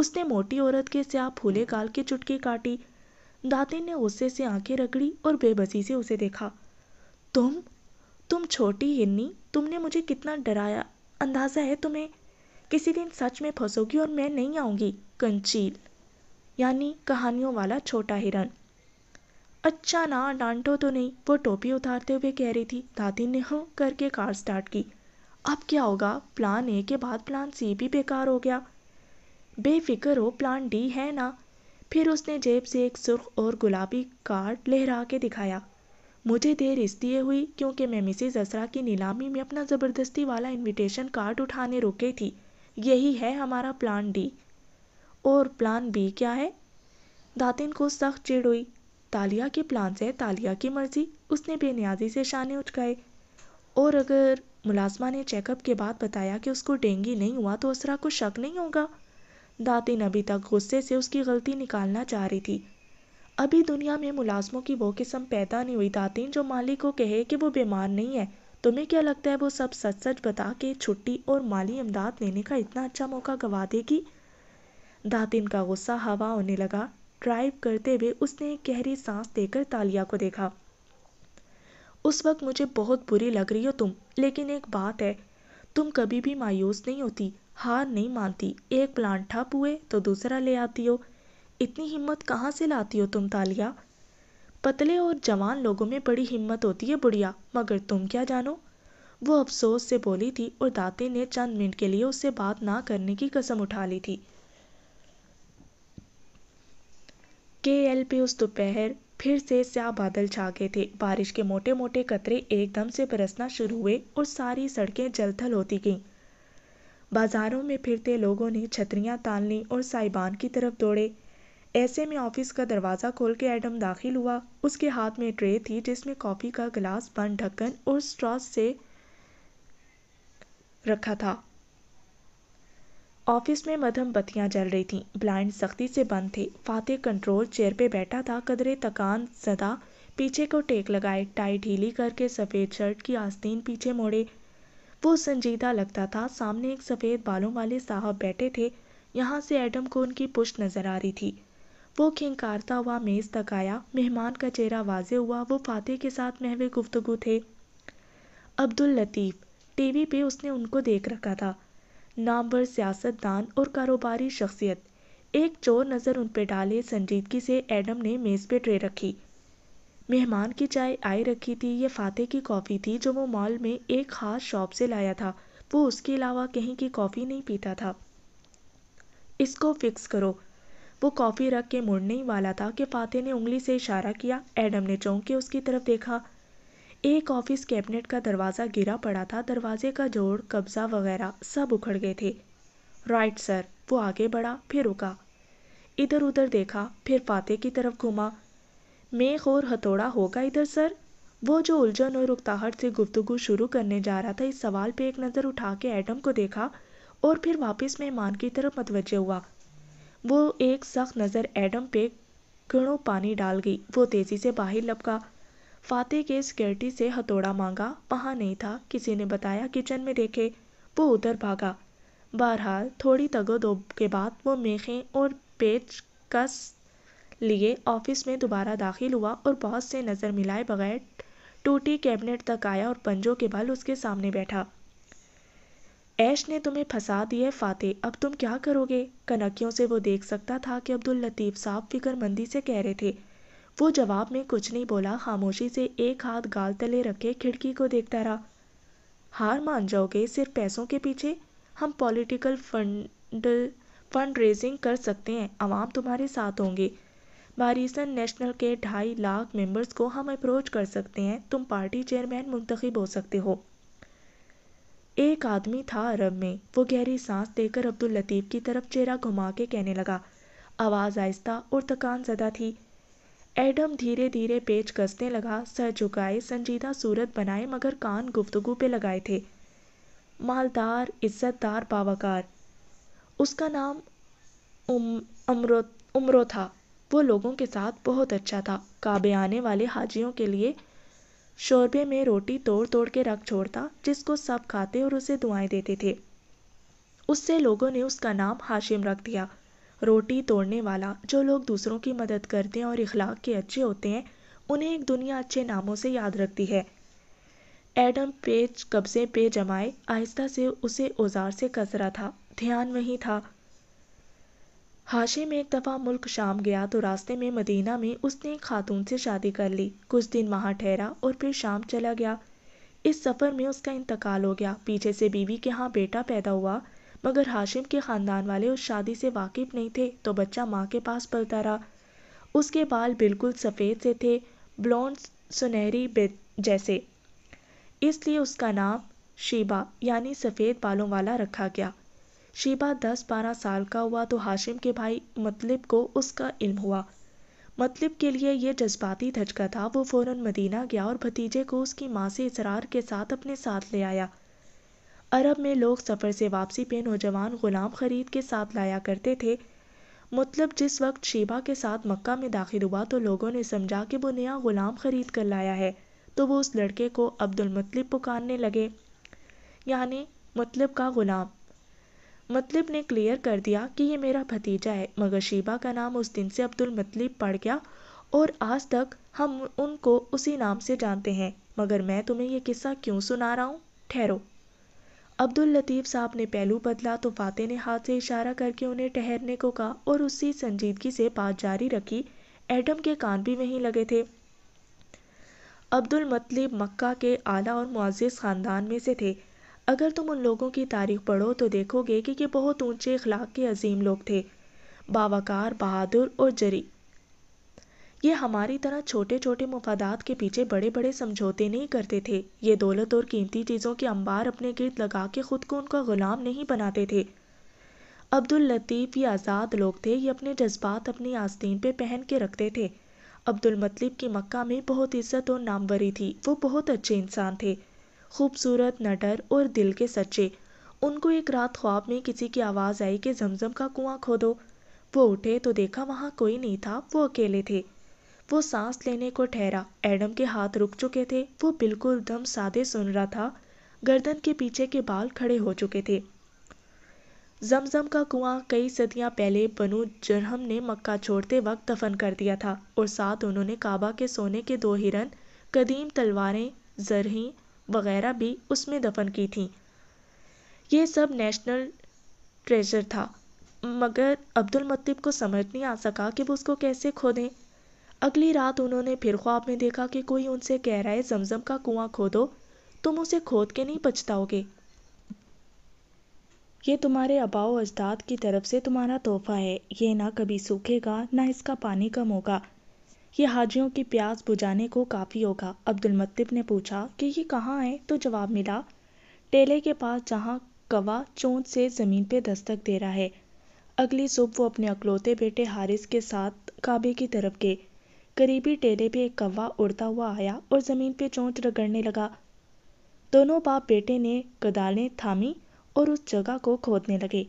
उसने मोटी औरत के स्याह फूले गाल की चुटकी काटी दातिन ने गुस्से से आंखें रगड़ी और बेबसी से उसे देखा तुम तुम छोटी हिन्नी तुमने मुझे कितना डराया अंदाजा है तुम्हें किसी दिन सच में फंसोगी और मैं नहीं आऊंगी कंचील यानी कहानियों वाला छोटा हिरन अच्छा ना डांटो तो नहीं वो टोपी उतारते हुए कह रही थी दादी ने हूँ करके कार स्टार्ट की अब क्या होगा प्लान ए के बाद प्लान सी भी बेकार हो गया बेफिक्र हो प्लान डी है ना फिर उसने जेब से एक सुर्ख और गुलाबी कार्ड लहरा के दिखाया मुझे देर इसलिए हुई क्योंकि मैं मिसिज असरा की नीलामी में अपना ज़बरदस्ती वाला इनविटेशन कार्ड उठाने रुके थी यही है हमारा प्लान डी और प्लान बी क्या है दातिन को सख्त चिड़ हुई तालिया के प्लान से तालिया की मर्जी उसने बेनियाजी से शाने उठकाए और अगर मुलाजमा ने चेकअप के बाद बताया कि उसको डेंगी नहीं हुआ तो असरा को शक नहीं होगा दातिन अभी तक गुस्से से उसकी गलती निकालना चाह रही थी अभी दुनिया में मुलाजमों की वो किस्म पैदा नहीं हुई दातिन जो मालिक को कहे कि वो बीमार नहीं है तुम्हें क्या लगता है वो सब सच सच बता के छुट्टी और माली इमदाद लेने का इतना अच्छा मौका गवा देगी दातिन का गुस्सा हवा होने लगा ड्राइव करते हुए उसने एक गहरी सांस देकर तालिया को देखा उस वक्त मुझे बहुत बुरी लग रही हो तुम लेकिन एक बात है तुम कभी भी मायूस नहीं होती हार नहीं मानती एक प्लांट ठप हुए तो दूसरा ले आती हो इतनी हिम्मत कहाँ से लाती हो तुम तालिया पतले और जवान लोगों में बड़ी हिम्मत होती है बुढ़िया मगर तुम क्या जानो वो अफसोस से बोली थी और दाते ने चंद मिनट के लिए उससे बात ना करने की कसम उठा ली थी के एल पे उस दोपहर फिर से स्या बादल छा गए थे बारिश के मोटे मोटे कतरे एकदम से बरसना शुरू हुए और सारी सड़कें जलथल होती गईं बाजारों में फिरते लोगों ने छतरियां तान ली और साइबान की तरफ दौड़े ऐसे में ऑफिस का दरवाज़ा खोल के एडम दाखिल हुआ उसके हाथ में ट्रे थी जिसमें कॉफ़ी का गिलास बंद ढक्कन और स्ट्रॉ से रखा था ऑफिस में मध्यम बत्तियां जल रही थीं ब्लाइंड सख्ती से बंद थे फाते कंट्रोल चेयर पे बैठा था कदरे तकान सदा पीछे को टेक लगाए टाई ढीली करके सफ़ेद शर्ट की आस्तीन पीछे मोड़े वो संजीदा लगता था सामने एक सफ़ेद बालों वाले साहब बैठे थे यहाँ से एडम को उनकी पुष्ट नजर आ रही थी वो खिंकारता हुआ मेज़ तक आया मेहमान का चेहरा वाजे हुआ वो फाते के साथ महवे गुफ्तगु थे अब्दुल लतीफ़ टीवी पे उसने उनको देख रखा था नामवर सियासतदान और कारोबारी शख्सियत एक चोर नज़र उन पर डाले संजीदगी से एडम ने मेज़ पे ट्रे रखी मेहमान की चाय आई रखी थी ये फ़ाते की कॉफ़ी थी जो वो मॉल में एक ख़ास शॉप से लाया था वो उसके अलावा कहीं की कॉफ़ी नहीं पीता था इसको फिक्स करो वो कॉफ़ी रख के मुड़ने ही वाला था कि फाते ने उंगली से इशारा किया एडम ने चौंक के उसकी तरफ देखा एक ऑफिस कैबिनेट का दरवाज़ा गिरा पड़ा था दरवाजे का जोड़ कब्ज़ा वगैरह सब उखड़ गए थे राइट सर वो आगे बढ़ा फिर रुका इधर उधर देखा फिर फाते की तरफ घूमा मेघ और हथौड़ा होगा इधर सर वो जो उलझन और उकताहट से गुफ्तगु शुरू करने जा रहा था इस सवाल पे एक नज़र उठा के एडम को देखा और फिर वापस मेहमान की तरफ मतवजे हुआ वो एक सख्त नज़र एडम पे घड़ों पानी डाल गई वो तेज़ी से बाहर लपका फाते के सिक्योरिटी से हथौड़ा मांगा वहाँ नहीं था किसी ने बताया किचन में देखे वो उधर भागा बहरहाल थोड़ी तगो के बाद वो मेखें और पेच कस लिए ऑफिस में दोबारा दाखिल हुआ और बहुत से नज़र मिलाए बगैर टूटी कैबिनेट तक आया और पंजों के बल उसके सामने बैठा ऐश ने तुम्हें फंसा दिए फाते अब तुम क्या करोगे कनकियों से वो देख सकता था कि अब्दुल लतीफ़ साहब फिक्रमंदी से कह रहे थे वो जवाब में कुछ नहीं बोला खामोशी से एक हाथ गाल तले रखे खिड़की को देखता रहा हार मान जाओगे सिर्फ पैसों के पीछे हम पॉलिटिकल फंड फंड रेजिंग कर सकते हैं आवाम तुम्हारे साथ होंगे बारिसन नेशनल के ढाई लाख मेंबर्स को हम अप्रोच कर सकते हैं तुम पार्टी चेयरमैन मुंतखब हो सकते हो एक आदमी था अरब में वो गहरी सांस देकर अब्दुल लतीफ़ की तरफ चेहरा घुमा के कहने लगा आवाज़ आहिस्ता और थकान ज़दा थी एडम धीरे धीरे पेच कसने लगा सर झुकाए संजीदा सूरत बनाए मगर कान गुफ्तगु पे लगाए थे मालदार इज्जतदार बावाकार उसका नाम उम अमरो उम्रो था वो लोगों के साथ बहुत अच्छा था काबे आने वाले हाजियों के लिए शोरबे में रोटी तोड़ तोड़ के रख छोड़ता जिसको सब खाते और उसे दुआएं देते थे उससे लोगों ने उसका नाम हाशिम रख दिया रोटी तोड़ने वाला जो लोग दूसरों की मदद करते हैं और इखलाक के अच्छे होते हैं उन्हें एक दुनिया अच्छे नामों से याद रखती है एडम पेज कब्जे पे जमाए आहिस्ता से उसे औजार से कसरा था ध्यान वहीं था हाशिम एक दफ़ा मुल्क शाम गया तो रास्ते में मदीना में उसने एक खातून से शादी कर ली कुछ दिन वहाँ ठहरा और फिर शाम चला गया इस सफ़र में उसका इंतकाल हो गया पीछे से बीवी के यहाँ बेटा पैदा हुआ मगर हाशिम के ख़ानदान वाले उस शादी से वाकिफ़ नहीं थे तो बच्चा माँ के पास पलता रहा उसके बाल बिल्कुल सफ़ेद से थे ब्लॉन्ड सुनहरी जैसे इसलिए उसका नाम शीबा यानी सफ़ेद बालों वाला रखा गया शीबा दस बारह साल का हुआ तो हाशिम के भाई मतलब को उसका इल्म हुआ मतलब के लिए यह जज्बाती धचका था वो फ़ौरन मदीना गया और भतीजे को उसकी माँ से इसरार के साथ अपने साथ ले आया अरब में लोग सफ़र से वापसी पे नौजवान ग़ुलाम ख़रीद के साथ लाया करते थे मतलब जिस वक्त शीबा के साथ मक्का में दाखिल हुआ तो लोगों ने समझा कि वो नया ग़ुलाम ख़रीद कर लाया है तो वो उस लड़के को अब्दुल मतलब पुकारने लगे यानी मतलब का ग़ुलाम मतलब ने क्लियर कर दिया कि ये मेरा भतीजा है मगर शीबा का नाम उस दिन से अब्दुल मतलब पड़ गया और आज तक हम उनको उसी नाम से जानते हैं मगर मैं तुम्हें ये किस्सा क्यों सुना रहा हूँ ठहरो अब्दुल लतीफ़ साहब ने पहलू बदला तो फाते ने हाथ से इशारा करके उन्हें ठहरने को कहा और उसी संजीदगी से बात जारी रखी एडम के कान भी वहीं लगे थे अब्दुल मतलब मक्का के आला और मुआज़ ख़ानदान में से थे अगर तुम उन लोगों की तारीख पढ़ो तो देखोगे कि ये बहुत ऊंचे इखलाक के अजीम लोग थे बावाकार बहादुर और जरी ये हमारी तरह छोटे छोटे मुफादात के पीछे बड़े बड़े समझौते नहीं करते थे ये दौलत और कीमती चीज़ों के अंबार अपने गिरद लगा के खुद को उनका गुलाम नहीं बनाते थे अब्दुल लतीफ़ ये आज़ाद लोग थे ये अपने जज्बात अपनी आस्तीन पे पहन के रखते थे अब्दुल मतलब की मक्का में बहुत इज्जत और नामवरी थी वो बहुत अच्छे इंसान थे खूबसूरत नटर और दिल के सच्चे उनको एक रात ख्वाब में किसी की आवाज़ आई कि जमजम का कुआं खोदो वो उठे तो देखा वहाँ कोई नहीं था वो अकेले थे वो सांस लेने को ठहरा एडम के हाथ रुक चुके थे वो बिल्कुल दम सादे सुन रहा था गर्दन के पीछे के बाल खड़े हो चुके थे जमजम का कुआं कई सदियां पहले बनु जरहम ने मक्का छोड़ते वक्त दफन कर दिया था और साथ उन्होंने काबा के सोने के दो हिरन कदीम तलवारें जरहीं वगैरह भी उसमें दफन की थी ये सब नेशनल ट्रेजर था मगर अब्दुल मत्तिब को समझ नहीं आ सका कि वो उसको कैसे खोदें अगली रात उन्होंने फिर ख्वाब में देखा कि कोई उनसे कह रहा है जमजम का कुआं खोदो तुम उसे खोद के नहीं पछताओगे ये तुम्हारे अबाओ अजदाद की तरफ से तुम्हारा तोहफा है ये ना कभी सूखेगा ना इसका पानी कम होगा ये हाजियों की प्यास बुझाने को काफ़ी होगा अब्दुलमत्तिब ने पूछा कि ये कहाँ है तो जवाब मिला टेले के पास जहाँ कवा चोंच से ज़मीन पे दस्तक दे रहा है अगली सुबह वो अपने अकलौते बेटे हारिस के साथ काबे की तरफ गए करीबी टेले पे एक कवा उड़ता हुआ आया और ज़मीन पे चोंच रगड़ने लगा दोनों बाप बेटे ने कदालें थामी और उस जगह को खोदने लगे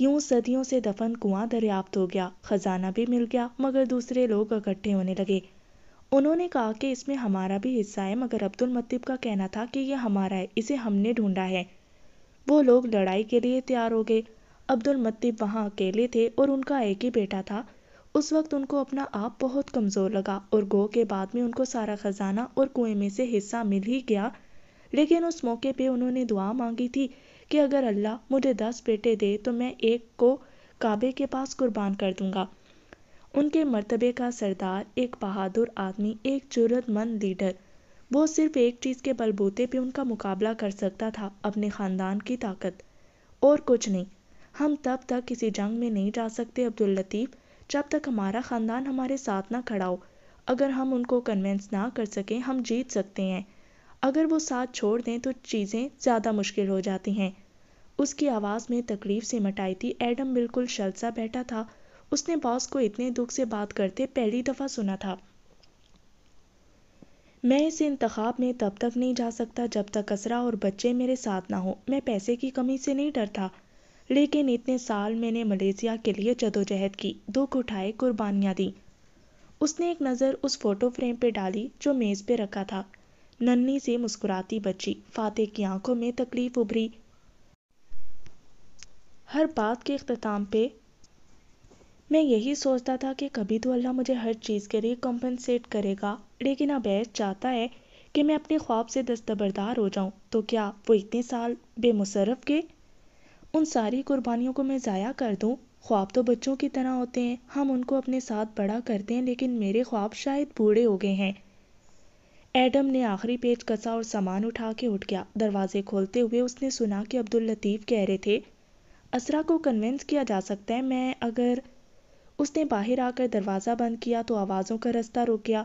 यूं सदियों से दफन कुआं दरियाफ्त हो गया खजाना भी मिल गया मगर दूसरे लोग इकट्ठे होने लगे उन्होंने कहा कि इसमें हमारा भी हिस्सा है मगर अब्दुल मतीब का कहना था कि यह हमारा है इसे हमने ढूंढा है वो लोग लड़ाई के लिए तैयार हो गए अब्दुल मतीब वहाँ अकेले थे और उनका एक ही बेटा था उस वक्त उनको अपना आप बहुत कमज़ोर लगा और गो के बाद में उनको सारा ख़जाना और कुएं में से हिस्सा मिल ही गया लेकिन उस मौके पे उन्होंने दुआ मांगी थी कि अगर अल्लाह मुझे दस बेटे दे तो मैं एक को काबे के पास कुर्बान कर दूंगा उनके मर्तबे का सरदार एक बहादुर आदमी एक जरूरतमंद लीडर वो सिर्फ एक चीज़ के बलबूते पे उनका मुकाबला कर सकता था अपने ख़ानदान की ताकत और कुछ नहीं हम तब तक किसी जंग में नहीं जा सकते अब्दुल लतीफ़ जब तक हमारा ख़ानदान हमारे साथ ना खड़ा हो अगर हम उनको कन्विंस ना कर सकें हम जीत सकते हैं अगर वो साथ छोड़ दें तो चीज़ें ज़्यादा मुश्किल हो जाती हैं उसकी आवाज़ में तकलीफ से मटाई थी एडम बिल्कुल शलसा बैठा था उसने बॉस को इतने दुख से बात करते पहली दफ़ा सुना था मैं इस इंतखाब में तब तक नहीं जा सकता जब तक कसरा और बच्चे मेरे साथ ना हो मैं पैसे की कमी से नहीं डरता लेकिन इतने साल मैंने मलेशिया के लिए जदोजहद की दुख उठाए कुर्बानियाँ दी उसने एक नज़र उस फोटो फ्रेम पे डाली जो मेज़ पे रखा था नन्ही सी मुस्कुराती बच्ची फाते की आंखों में तकलीफ उभरी हर बात के अख्ताम पे मैं यही सोचता था कि कभी तो अल्लाह मुझे हर चीज़ के लिए कॉम्पनसेट करेगा लेकिन अब ऐस चाहता है कि मैं अपने ख्वाब से दस्तबरदार हो जाऊं तो क्या वो इतने साल बेमुसरफ के उन सारी कुर्बानियों को मैं ज़ाया कर दूं ख्वाब तो बच्चों की तरह होते हैं हम उनको अपने साथ बड़ा करते हैं लेकिन मेरे ख्वाब शायद बूढ़े हो गए हैं एडम ने आखिरी पेज कसा और सामान उठा के उठ गया दरवाजे खोलते हुए उसने सुना कि अब्दुल लतीफ़ कह रहे थे असरा को कन्विंस किया जा सकता है मैं अगर उसने बाहर आकर दरवाज़ा बंद किया तो आवाज़ों का रास्ता रुक गया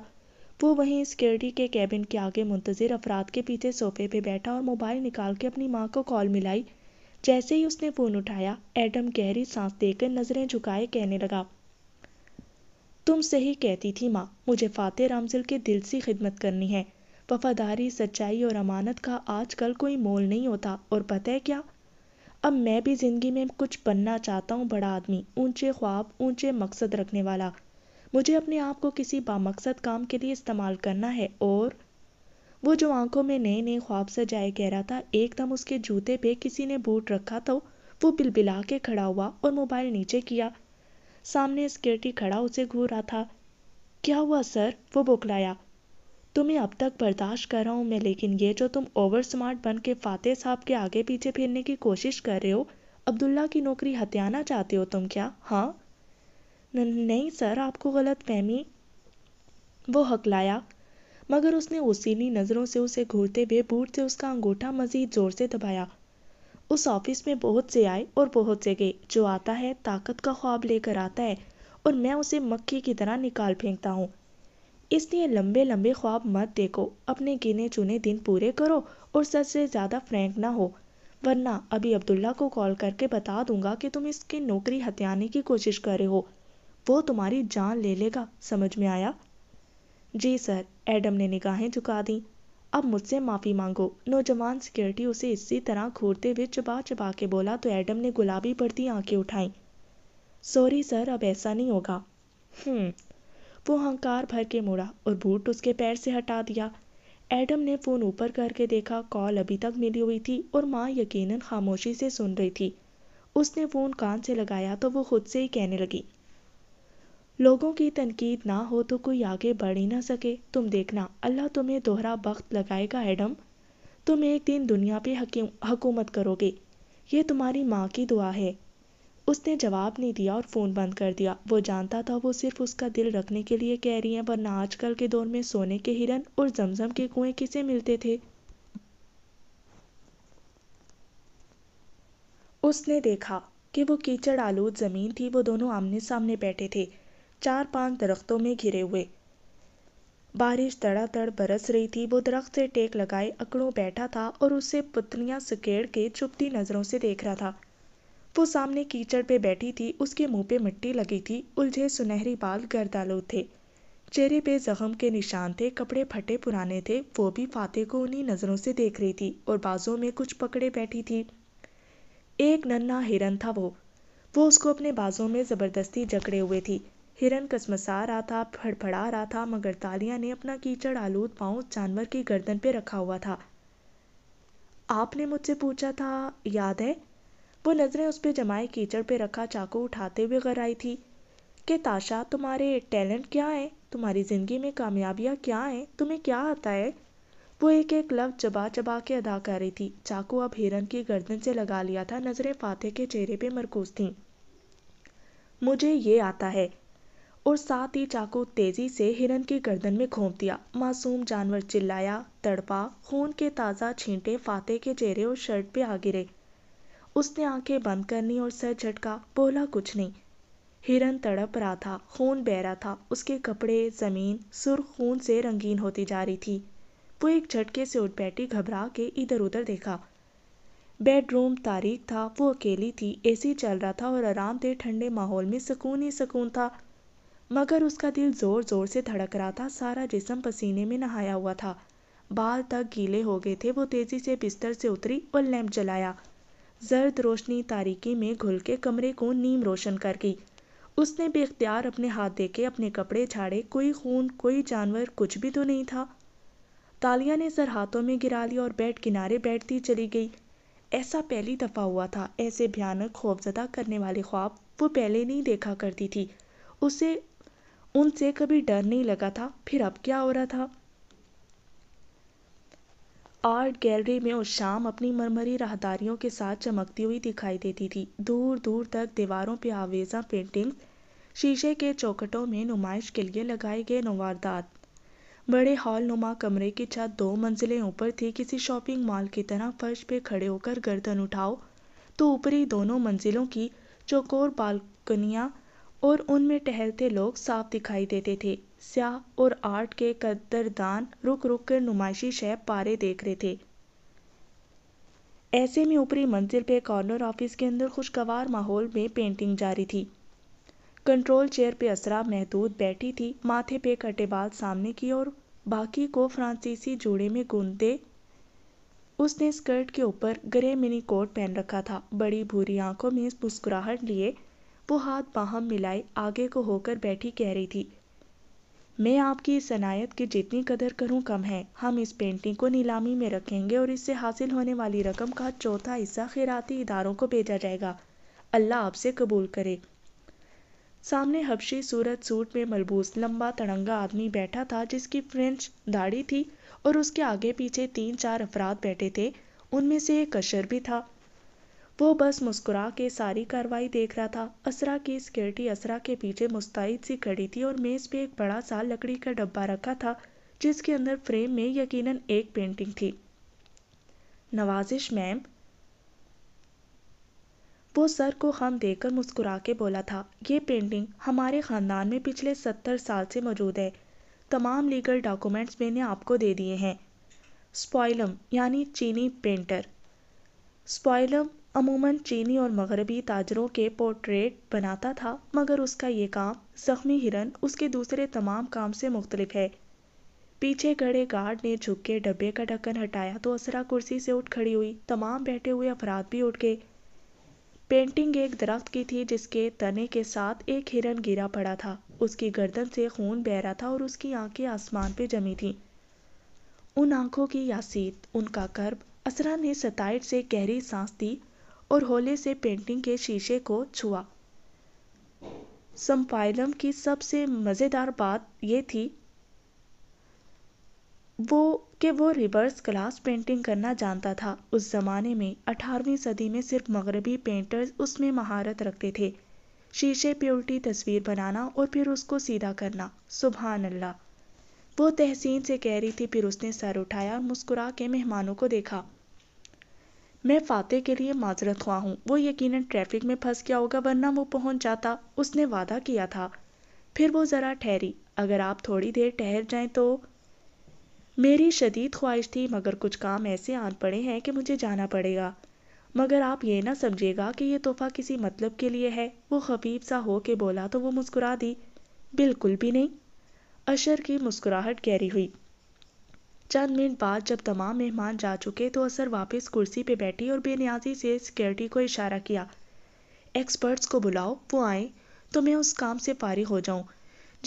वो वहीं सिक्योरिटी के कैबिन के आगे मुंतज़र अफराद के पीछे सोफे पे बैठा और मोबाइल निकाल के अपनी माँ को कॉल मिलाई जैसे ही उसने फ़ोन उठाया एडम गहरी सांस देकर नज़रें झुकाए कहने लगा तुमसे ही कहती थी माँ मुझे फ़ाते रामजिल के दिल से खिदमत करनी है वफादारी सच्चाई और अमानत का आजकल कोई मोल नहीं होता और पता है क्या अब मैं भी ज़िंदगी में कुछ बनना चाहता हूँ बड़ा आदमी ऊंचे ख्वाब ऊंचे मकसद रखने वाला मुझे अपने आप को किसी बामकसद काम के लिए इस्तेमाल करना है और वो जो आंखों में नए नए ख्वाब से जाए कह रहा था एकदम उसके जूते पे किसी ने बूट रखा तो वो बिलबिला के खड़ा हुआ और मोबाइल नीचे किया सामने सिक्योरिटी खड़ा उसे घूर रहा था क्या हुआ सर वो बुखलाया तुम्हें अब तक बर्दाश्त कर रहा हूँ मैं लेकिन ये जो तुम ओवर स्मार्ट बन के फातेह साहब के आगे पीछे फिरने की कोशिश कर रहे हो अब्दुल्ला की नौकरी हत्याना चाहते हो तुम क्या हाँ नहीं सर आपको गलत फहमी वो हकलाया मगर उसने उसीली नज़रों से उसे घूरते हुए बूट से उसका अंगूठा मजीद जोर से दबाया उस ऑफिस में बहुत से आए और बहुत से गए जो आता है ताकत का ख्वाब लेकर आता है और मैं उसे मक्खी की तरह निकाल फेंकता हूँ इसलिए लंबे लंबे ख्वाब मत देखो अपने गिने चुने दिन पूरे करो और सच से ज़्यादा फ्रैंक ना हो वरना अभी अब्दुल्ला को कॉल करके बता दूंगा कि तुम इसकी नौकरी हत्याने की कोशिश कर रहे हो वो तुम्हारी जान ले लेगा समझ में आया जी सर एडम ने निगाहें झुका दी अब मुझसे माफ़ी मांगो नौजवान सिक्योरिटी उसे इसी तरह घूरते हुए चबा चबा के बोला तो एडम ने गुलाबी बढ़ती आंखें उठाई सॉरी सर अब ऐसा नहीं होगा हम्म वो हंकार भर के मुड़ा और बूट उसके पैर से हटा दिया एडम ने फ़ोन ऊपर करके देखा कॉल अभी तक मिली हुई थी और माँ यकीनन खामोशी से सुन रही थी उसने फ़ोन कान से लगाया तो वो खुद से ही कहने लगी लोगों की तनकीद ना हो तो कोई आगे बढ़ ही ना सके तुम देखना अल्लाह तुम्हें दोहरा वक्त लगाएगा एडम तुम एक दिन दुनिया पे हकूमत करोगे ये तुम्हारी माँ की दुआ है उसने जवाब नहीं दिया और फ़ोन बंद कर दिया वो जानता था वो सिर्फ उसका दिल रखने के लिए कह रही हैं वरना आजकल के दौर में सोने के हिरन और जमजम के कुएं किसे मिलते थे उसने देखा कि वो कीचड़ आलूद ज़मीन थी वो दोनों आमने सामने बैठे थे चार पांच दरख्तों में घिरे हुए बारिश तड़ बरस रही थी वो दरख्त से टेक लगाए अकड़ों बैठा था और उसे पुतलियां सकेड़ के चुपती नजरों से देख रहा था वो सामने कीचड़ पे बैठी थी उसके मुंह पे मिट्टी लगी थी उलझे सुनहरी बाल गर्दालू थे चेहरे पे जख्म के निशान थे कपड़े फटे पुराने थे वो भी फाते को उन्हीं नज़रों से देख रही थी और बाजों में कुछ पकड़े बैठी थी एक नन्ना हिरन था वो वो उसको अपने बाजों में ज़बरदस्ती जकड़े हुए थी हिरन कसमसा रहा था फड़फड़ा रहा था मगर तालिया ने अपना कीचड़ आलूद पाँव जानवर की गर्दन पे रखा हुआ था आपने मुझसे पूछा था याद है वो नज़रें उस पर जमाए कीचड़ पे रखा चाकू उठाते हुए घर आई थी कि ताशा तुम्हारे टैलेंट क्या हैं तुम्हारी ज़िंदगी में कामयाबियाँ क्या हैं तुम्हें क्या आता है वो एक एक लफ्ज़ चबा चबा के अदा कर रही थी चाकू अब हिरन की गर्दन से लगा लिया था नज़रें फाते के चेहरे पे मरकूज थीं मुझे ये आता है और साथ ही चाकू तेजी से हिरन की गर्दन में घोंप दिया मासूम जानवर चिल्लाया तड़पा खून के ताज़ा छींटे फाते के चेहरे और शर्ट पे आ गिरे उसने आंखें बंद कर ली और सर झटका बोला कुछ नहीं हिरन तड़प रहा था खून बह रहा था उसके कपड़े ज़मीन सुर्ख खून से रंगीन होती जा रही थी वो एक झटके से उठ बैठी घबरा के इधर उधर देखा बेडरूम तारीख था वो अकेली थी एसी चल रहा था और आराम दे ठंडे माहौल में सुकून ही सुकून था मगर उसका दिल जोर जोर से धड़क रहा था सारा जिसम पसीने में नहाया हुआ था बाल तक गीले हो गए थे वो तेजी से बिस्तर से उतरी और लैंप जलाया जर्द रोशनी तारीकी में घुल के कमरे को नीम रोशन कर गई उसने बेख्तियार अपने हाथ देखे अपने कपड़े झाड़े कोई खून कोई जानवर कुछ भी तो नहीं था तालिया ने सर हाथों में गिरा लिया और बेड किनारे बैठती चली गई ऐसा पहली दफ़ा हुआ था ऐसे भयानक खौफजदा करने वाले ख्वाब वो पहले नहीं देखा करती थी उसे उनसे कभी डर नहीं लगा था फिर अब क्या हो रहा था आर्ट गैलरी में उस शाम अपनी मरमरी राहदारियों के साथ चमकती हुई दिखाई देती थी दूर दूर तक दीवारों पर आवेजा पेंटिंग शीशे के चौकटों में नुमाइश के लिए लगाए गए नवारदात बड़े हॉल नुमा कमरे की छत दो मंजिलें ऊपर थी किसी शॉपिंग मॉल की तरह फर्श पे खड़े होकर गर्दन उठाओ तो ऊपरी दोनों मंजिलों की चौकोर बालकनियाँ और उनमें टहलते लोग साफ दिखाई देते थे स्याह और आर्ट के कदरदान रुक रुक कर नुमाइशी शह पारे देख रहे थे ऐसे में ऊपरी मंजिल पे कॉर्नर ऑफिस के अंदर खुशगवार माहौल में पेंटिंग जारी थी कंट्रोल चेयर पे असरा महदूद बैठी थी माथे पे कटे बाल सामने की और बाकी को फ्रांसीसी जोड़े में गूंदते उसने स्कर्ट के ऊपर ग्रे मिनी कोट पहन रखा था बड़ी भूरी आंखों में मुस्कुराहट लिए वो हाथ बाहम मिलाए आगे को होकर बैठी कह रही थी मैं आपकी इस अनायत की जितनी कदर करूं कम है हम इस पेंटिंग को नीलामी में रखेंगे और इससे हासिल होने वाली रकम का चौथा हिस्सा खैराती इदारों को भेजा जाएगा अल्लाह आपसे कबूल करे सामने हबशी सूरत सूट में मलबूस लंबा तड़ंगा आदमी बैठा था जिसकी फ्रेंच दाढ़ी थी और उसके आगे पीछे तीन चार अफराद बैठे थे उनमें से एक कशर भी था वो बस मुस्कुरा के सारी कार्रवाई देख रहा था असरा की सिक्योरिटी असरा के पीछे मुस्तैद सी खड़ी थी और मेज़ पे एक बड़ा सा लकड़ी का डब्बा रखा था जिसके अंदर फ्रेम में यकीनन एक पेंटिंग थी नवाजिश मैम वो सर को हम देकर मुस्कुरा के बोला था ये पेंटिंग हमारे ख़ानदान में पिछले सत्तर साल से मौजूद है तमाम लीगल डॉक्यूमेंट्स मैंने आपको दे दिए हैं स्पॉइलम यानी चीनी पेंटर स्पॉइलम अमूमन चीनी और मगरबी ताजरों के पोर्ट्रेट बनाता था मगर उसका ये काम ज़ख्मी हिरन उसके दूसरे तमाम काम से मुख्तलिफ है पीछे खड़े गार्ड ने झुक के डब्बे का ढक्कन हटाया तो असरा कुर्सी से उठ खड़ी हुई तमाम बैठे हुए अफराद भी उठ गए पेंटिंग एक दरख्त की थी जिसके तने के साथ एक हिरन गिरा पड़ा था उसकी गर्दन से खून बह रहा था और उसकी आंखें आसमान पे जमी थीं उन आंखों की यासीत उनका कर्ब असरा ने सताइट से गहरी सांस दी और होले से पेंटिंग के शीशे को छुआ संपायलम की सबसे मज़ेदार बात यह थी वो कि वो रिवर्स ग्लास पेंटिंग करना जानता था उस ज़माने में 18वीं सदी में सिर्फ मगरबी पेंटर्स उसमें महारत रखते थे शीशे पे उल्टी तस्वीर बनाना और फिर उसको सीधा करना सुबहान अल्लाह वो तहसीन से कह रही थी फिर उसने सर उठाया और मुस्कुरा के मेहमानों को देखा मैं फाते के लिए माजरत ख्वा हूँ वो यकीनन ट्रैफिक में फंस गया होगा वरना वो पहुँच जाता उसने वादा किया था फिर वो ज़रा ठहरी अगर आप थोड़ी देर ठहर जाएं तो मेरी शदीद ख्वाहिश थी मगर कुछ काम ऐसे आन पड़े हैं कि मुझे जाना पड़ेगा मगर आप ये ना समझेगा कि यह तोहफ़ा किसी मतलब के लिए है वो खबीब सा हो के बोला तो वो मुस्कुरा दी बिल्कुल भी नहीं अशर की मुस्कुराहट गहरी हुई चंद मिनट बाद जब तमाम मेहमान जा चुके तो असर वापस कुर्सी पे बैठी और बेनियाजी से सिक्योरिटी को इशारा किया एक्सपर्ट्स को बुलाओ वो आए तो मैं उस काम से फारिग हो जाऊं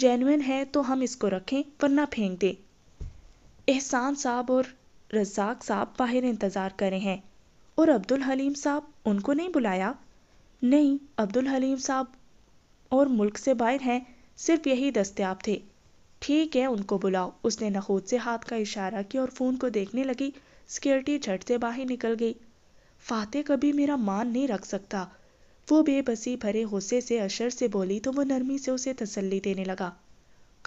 जेनुइन है तो हम इसको रखें वरना फेंक दें एहसान साहब और रजाक साहब बाहर इंतज़ार कर रहे हैं और अब्दुल हलीम साहब उनको नहीं बुलाया नहीं अब्दुल हलीम साहब और मुल्क से बाहर हैं सिर्फ यही दस्तियाब थे ठीक है उनको बुलाओ उसने नखोद से हाथ का इशारा किया और फ़ोन को देखने लगी सिक्योरिटी झट से बाहर निकल गई फाते कभी मेरा मान नहीं रख सकता वो बेबसी भरे गुस्से से अशर से बोली तो वो नरमी से उसे तसल्ली देने लगा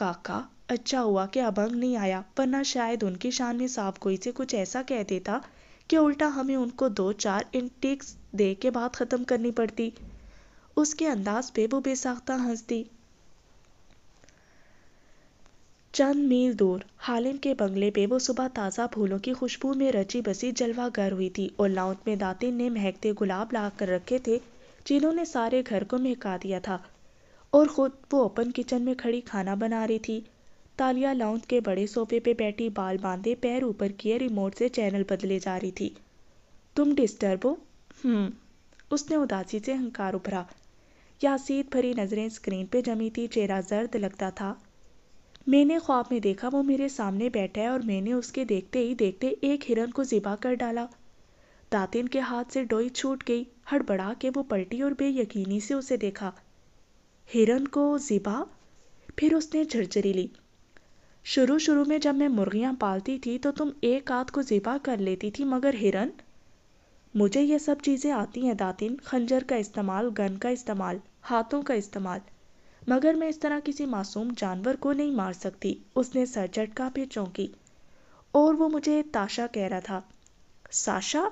काका अच्छा हुआ कि अबंग नहीं आया वरना शायद उनकी शान में साफ कोई से कुछ ऐसा कह देता कि उल्टा हमें उनको दो चार इंटेक्स दे के बात ख़त्म करनी पड़ती उसके अंदाज पे वो बेसाख्ता हंसती चंद मील दूर हालिम के बंगले पे वो सुबह ताज़ा फूलों की खुशबू में रची बसी जलवा घर हुई थी और लाउंज में दातिन ने महकते गुलाब ला कर रखे थे जिन्होंने सारे घर को महका दिया था और ख़ुद वो ओपन किचन में खड़ी खाना बना रही थी तालिया लाउंज के बड़े सोफे पे बैठी बाल बांधे पैर ऊपर किए रिमोट से चैनल बदले जा रही थी तुम डिस्टर्ब हो हम्म, उसने उदासी से हंकार उभरा या भरी नज़रें स्क्रीन पे जमी थी चेहरा जर्द लगता था मैंने ख्वाब में देखा वो मेरे सामने बैठा है और मैंने उसके देखते ही देखते एक हिरन को जिबा कर डाला दातिन के हाथ से डोई छूट गई हड़बड़ा के वो पलटी और बेयकीनी से उसे देखा हिरन को जिबा फिर उसने झरझरी ली शुरू शुरू में जब मैं मुर्गियाँ पालती थी तो तुम एक आध को जिबा कर लेती थी मगर हिरन मुझे ये सब चीज़ें आती हैं दातिन खंजर का इस्तेमाल गन का इस्तेमाल हाथों का इस्तेमाल मगर मैं इस तरह किसी मासूम जानवर को नहीं मार सकती उसने सर झटका फिर चौंकी और वो मुझे ताशा कह रहा था साशा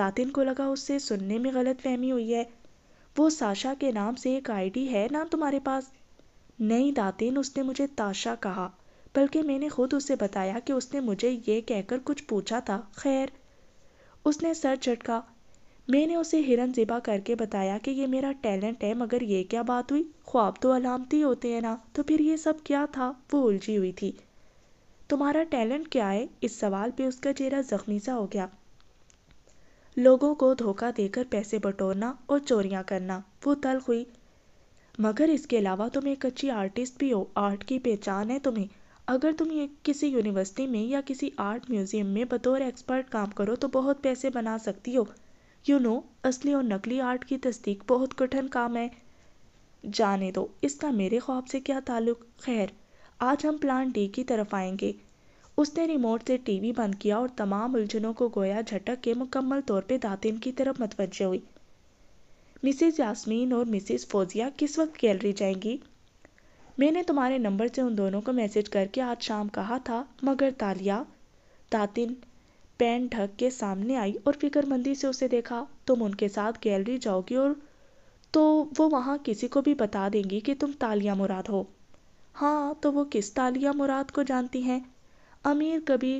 दातिन को लगा उससे सुनने में गलत फहमी हुई है वो साशा के नाम से एक आईडी है ना तुम्हारे पास नहीं दातिन उसने मुझे ताशा कहा बल्कि मैंने खुद उसे बताया कि उसने मुझे ये कहकर कुछ पूछा था खैर उसने सर झटका मैंने उसे हिरन जिबा करके बताया कि ये मेरा टैलेंट है मगर ये क्या बात हुई ख्वाब तो अलामती होते हैं ना तो फिर ये सब क्या था वो उलझी हुई थी तुम्हारा टैलेंट क्या है इस सवाल पे उसका चेहरा जख्मी सा हो गया लोगों को धोखा देकर पैसे बटोरना और चोरियाँ करना वो तल हुई मगर इसके अलावा तुम एक अच्छी आर्टिस्ट भी हो आर्ट की पहचान है तुम्हें अगर तुम ये किसी यूनिवर्सिटी में या किसी आर्ट म्यूज़ियम में बतौर एक्सपर्ट काम करो तो बहुत पैसे बना सकती हो यू नो असली और नकली आर्ट की तस्दीक बहुत कठिन काम है जाने दो इसका मेरे ख्वाब से क्या ताल्लुक खैर आज हम प्लान डी की तरफ आएंगे उसने रिमोट से टीवी बंद किया और तमाम उलझनों को गोया झटक के मुकम्मल तौर पे दातिन की तरफ मतवजह हुई मिसेज यास्मीन और मिसेज फौजिया किस वक्त गैलरी जाएंगी मैंने तुम्हारे नंबर से उन दोनों को मैसेज करके आज शाम कहा था मगर तालिया दातिन पैन ढक के सामने आई और फिक्रमंदी से उसे देखा तुम उनके साथ गैलरी जाओगी और तो वो वहाँ किसी को भी बता देंगी कि तुम तालिया मुराद हो हाँ तो वो किस तालिया मुराद को जानती हैं अमीर कभी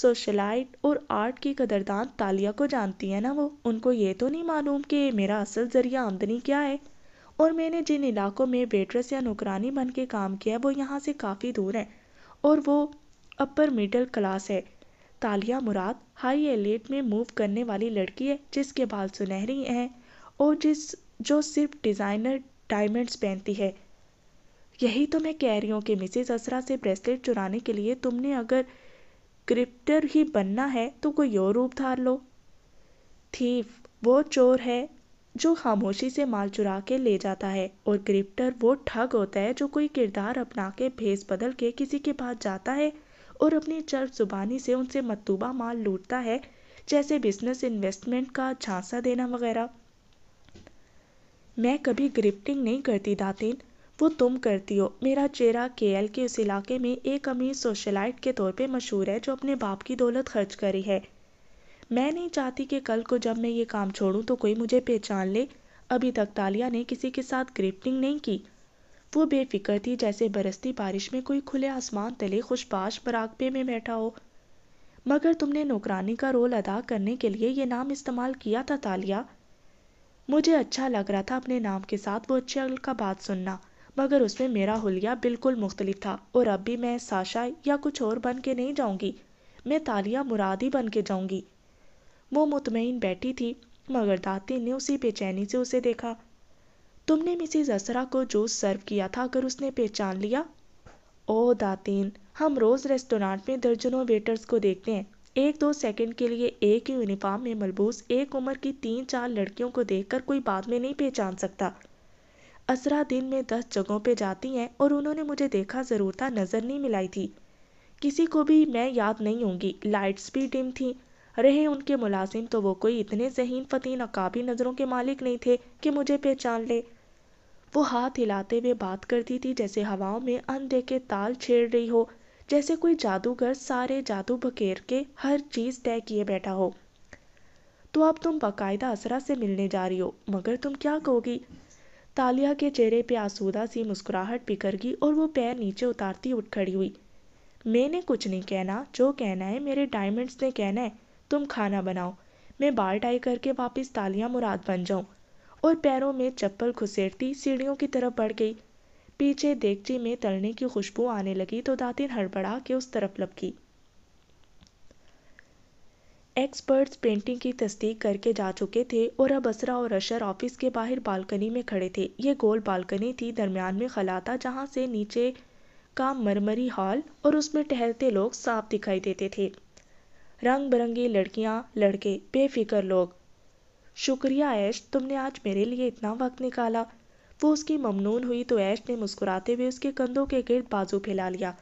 सोशलाइट और आर्ट की कदरदान तालिया को जानती है ना वो उनको ये तो नहीं मालूम कि मेरा असल ज़रिया आमदनी क्या है और मैंने जिन इलाकों में वेट्रेस या नौकरानी बन के काम किया है वो यहाँ से काफ़ी दूर है और वो अपर मिडिल क्लास है तालिया मुराद हाई एलर्ट में मूव करने वाली लड़की है जिसके बाल सुनहरी हैं और जिस जो सिर्फ डिज़ाइनर डायमंड्स पहनती है यही तो मैं कह रही हूँ कि मिसेज असरा से ब्रेसलेट चुराने के लिए तुमने अगर क्रिप्टर ही बनना है तो कोई और रूप धार लो थीफ वो चोर है जो खामोशी से माल चुरा के ले जाता है और क्रिप्टर वो ठग होता है जो कोई किरदार अपना के भेस बदल के किसी के पास जाता है और अपनी जुबानी से उनसे मतलूबा माल लूटता है जैसे बिजनेस इन्वेस्टमेंट का झांसा देना वगैरह मैं कभी ग्रिप्टिंग नहीं करती दातिन वो तुम करती हो मेरा चेहरा केएल के उस इलाके में एक अमीर सोशलाइट के तौर पे मशहूर है जो अपने बाप की दौलत खर्च करी है मैं नहीं चाहती कि कल को जब मैं ये काम छोड़ूं तो कोई मुझे पहचान ले अभी तक तालिया ने किसी के साथ ग्रिप्टिंग नहीं की वो बेफिक्र थी जैसे बरसती बारिश में कोई खुले आसमान तले खुशबाश परागपे में बैठा हो मगर तुमने नौकरानी का रोल अदा करने के लिए यह नाम इस्तेमाल किया था तालिया मुझे अच्छा लग रहा था अपने नाम के साथ वो अच्छे अकल का बात सुनना मगर उसमें मेरा हुलिया बिल्कुल मुख्तलिफ था और अब भी मैं साशा या कुछ और बन के नहीं जाऊंगी मैं तालिया मुरादी बन के जाऊंगी वो मुतमिन बैठी थी मगर दाती ने उसी बेचैनी से उसे देखा तुमने मिसिज असरा को जूस सर्व किया था अगर उसने पहचान लिया ओ दातिन हम रोज़ रेस्टोरेंट में दर्जनों वेटर्स को देखते हैं एक दो सेकंड के लिए एक ही यूनिफॉर्म में मलबूस एक उम्र की तीन चार लड़कियों को देखकर कोई बाद में नहीं पहचान सकता असरा दिन में दस जगहों पे जाती हैं और उन्होंने मुझे देखा ज़रूर था नज़र नहीं मिलाई थी किसी को भी मैं याद नहीं होंगी लाइट्स भी डिम थी रहे उनके मुलाजिम तो वो कोई इतने जहीन फतीन अकाबी नज़रों के मालिक नहीं थे कि मुझे पहचान ले वो हाथ हिलाते हुए बात करती थी जैसे हवाओं में अनदेखे ताल छेड़ रही हो जैसे कोई जादूगर सारे जादू बकेर के हर चीज तय किए बैठा हो तो अब तुम बाकायदा असरा से मिलने जा रही हो मगर तुम क्या कहोगी तालिया के चेहरे पे आसूदा सी मुस्कुराहट बिखर गई और वो पैर नीचे उतारती उठ खड़ी हुई मैंने कुछ नहीं कहना जो कहना है मेरे डायमंड्स ने कहना है तुम खाना बनाओ मैं बाल टाई करके वापस तालिया मुराद बन जाऊँ और पैरों में चप्पल घुसेड़ती सीढ़ियों की तरफ बढ़ गई पीछे देगची में तलने की खुशबू आने लगी तो दातिन हड़बड़ा के उस तरफ लपकी एक्सपर्ट्स पेंटिंग की तस्दीक करके जा चुके थे और अब असरा और अशर ऑफिस के बाहर बालकनी में खड़े थे ये गोल बालकनी थी दरमियान में खला था जहाँ से नीचे का मरमरी हॉल और उसमें टहलते लोग साफ दिखाई देते थे रंग बिरंगी लड़कियाँ लड़के बेफिक्र लोग शुक्रिया ऐश तुमने आज मेरे लिए इतना वक्त निकाला वो उसकी ममनून हुई तो ऐश ने मुस्कुराते हुए उसके कंधों के गिर्द बाजू फैला लिया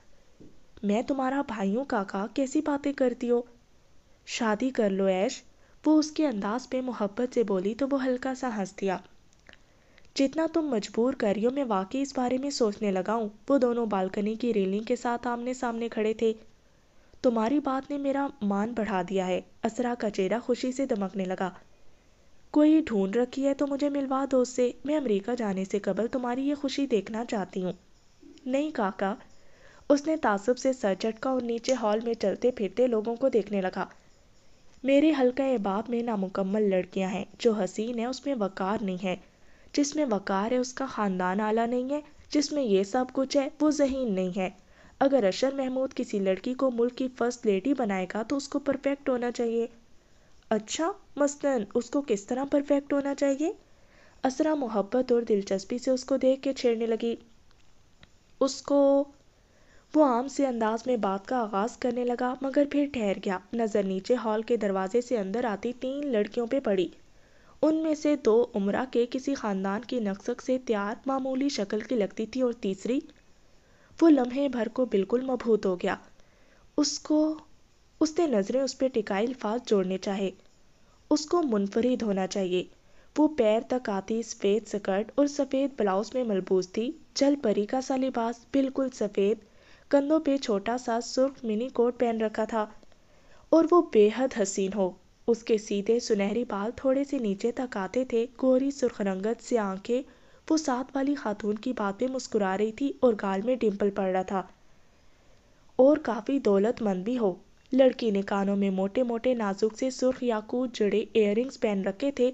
मैं तुम्हारा भाई हूँ काका कैसी बातें करती हो शादी कर लो ऐश वो उसके अंदाज पे मोहब्बत से बोली तो वो हल्का सा हंस दिया जितना तुम मजबूर कर रही हो मैं वाकई इस बारे में सोचने लगा हूँ वो दोनों बालकनी की रेलिंग के साथ आमने सामने खड़े थे तुम्हारी बात ने मेरा मान बढ़ा दिया है असरा का चेहरा खुशी से दमकने लगा कोई ढूंढ रखी है तो मुझे मिलवा दो उससे मैं अमेरिका जाने से कबल तुम्हारी ये खुशी देखना चाहती हूँ नहीं काका उसने तासुब से सर झटका और नीचे हॉल में चलते फिरते लोगों को देखने लगा मेरे हल्का एबाब में नामुकम्मल लड़कियां हैं जो हसीन है उसमें वकार नहीं है जिसमें वकार है उसका ख़ानदान आला नहीं है जिसमें यह सब कुछ है वो जहीन नहीं है अगर अशर महमूद किसी लड़की को मुल्क की फ़र्स्ट लेडी बनाएगा तो उसको परफेक्ट होना चाहिए अच्छा मसलन उसको किस तरह परफेक्ट होना चाहिए असरा मोहब्बत और दिलचस्पी से उसको देख के छेड़ने लगी उसको वो आम से अंदाज में बात का आगाज करने लगा मगर फिर ठहर गया नज़र नीचे हॉल के दरवाजे से अंदर आती तीन लड़कियों पे पड़ी उनमें से दो उम्र के किसी खानदान की नक्सक से तैयार मामूली शक्ल की लगती थी और तीसरी वो लम्हे भर को बिल्कुल मबहूत हो गया उसको उसने नज़रें उस पर टिकाए अल्फाज जोड़ने चाहे उसको मुनफरिद होना चाहिए वो पैर तक आती सफ़ेद स्कर्ट और सफ़ेद ब्लाउज में मलबूज थी जल परी का सा लिबास बिल्कुल सफ़ेद कंधों पे छोटा सा सुर्ख मिनी कोट पहन रखा था और वो बेहद हसीन हो उसके सीधे सुनहरी बाल थोड़े से नीचे तक आते थे गोरी सुर्ख रंगत से आंखें वो साथ वाली खातून की बातें मुस्कुरा रही थी और गाल में डिम्पल पड़ रहा था और काफ़ी दौलतमंद भी हो लड़की ने कानों में मोटे मोटे नाजुक से सुर्ख याकूत जड़े इयररिंग्स पहन रखे थे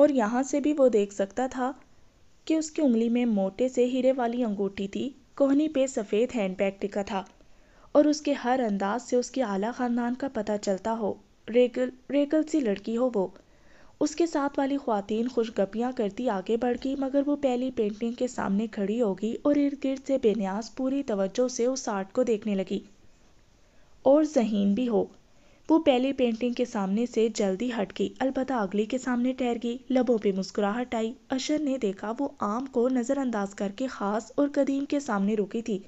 और यहाँ से भी वो देख सकता था कि उसकी उंगली में मोटे से हीरे वाली अंगूठी थी कोहनी पे सफ़ेद हैंडबैग टिका था और उसके हर अंदाज से उसके आला ख़ानदान का पता चलता हो रेगल रेगल सी लड़की हो वो उसके साथ वाली खुवातीन खुशगपियाँ करती आगे बढ़ गई मगर वो पहली पेंटिंग के सामने खड़ी हो गई और इर्द गिर्द से बेन्यास पूरी तवज्जो से उस आर्ट को देखने लगी और जहीन भी हो वो पहली पेंटिंग के सामने से जल्दी हट गई अलबत् अगली के सामने ठहर गई लबों पे मुस्कुराहट आई अशर ने देखा वो आम को नज़रअंदाज करके ख़ास और कदीम के सामने रुकी थी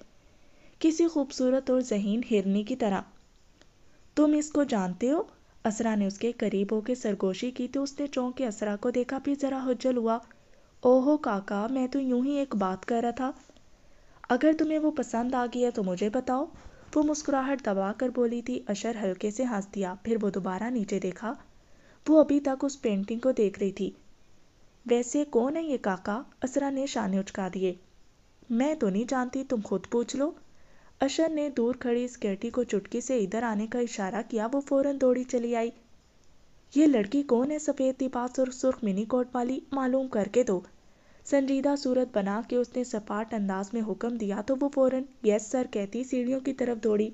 किसी खूबसूरत और जहीन हिरनी की तरह तुम इसको जानते हो असरा ने उसके करीब होके सरगोशी की तो उसने चौंक के असरा को देखा फिर ज़रा हजल हुआ ओहो काका मैं तो यूं ही एक बात कह रहा था अगर तुम्हें वो पसंद आ गई है तो मुझे बताओ वो मुस्कुराहट दबा कर बोली थी अशर हल्के से हंस दिया फिर वो दोबारा नीचे देखा वो अभी तक उस पेंटिंग को देख रही थी वैसे कौन है ये काका असरा ने शाने उचका दिए मैं तो नहीं जानती तुम खुद पूछ लो अशर ने दूर खड़ी स्केटी को चुटकी से इधर आने का इशारा किया वो फौरन दौड़ी चली आई ये लड़की कौन है सफ़ेद लिबास और सुर्ख मिनी कोट वाली मालूम करके दो संजीदा सूरत बना के उसने सपाट अंदाज में हुक्म दिया तो वो फौरन यस सर कहती सीढ़ियों की तरफ दौड़ी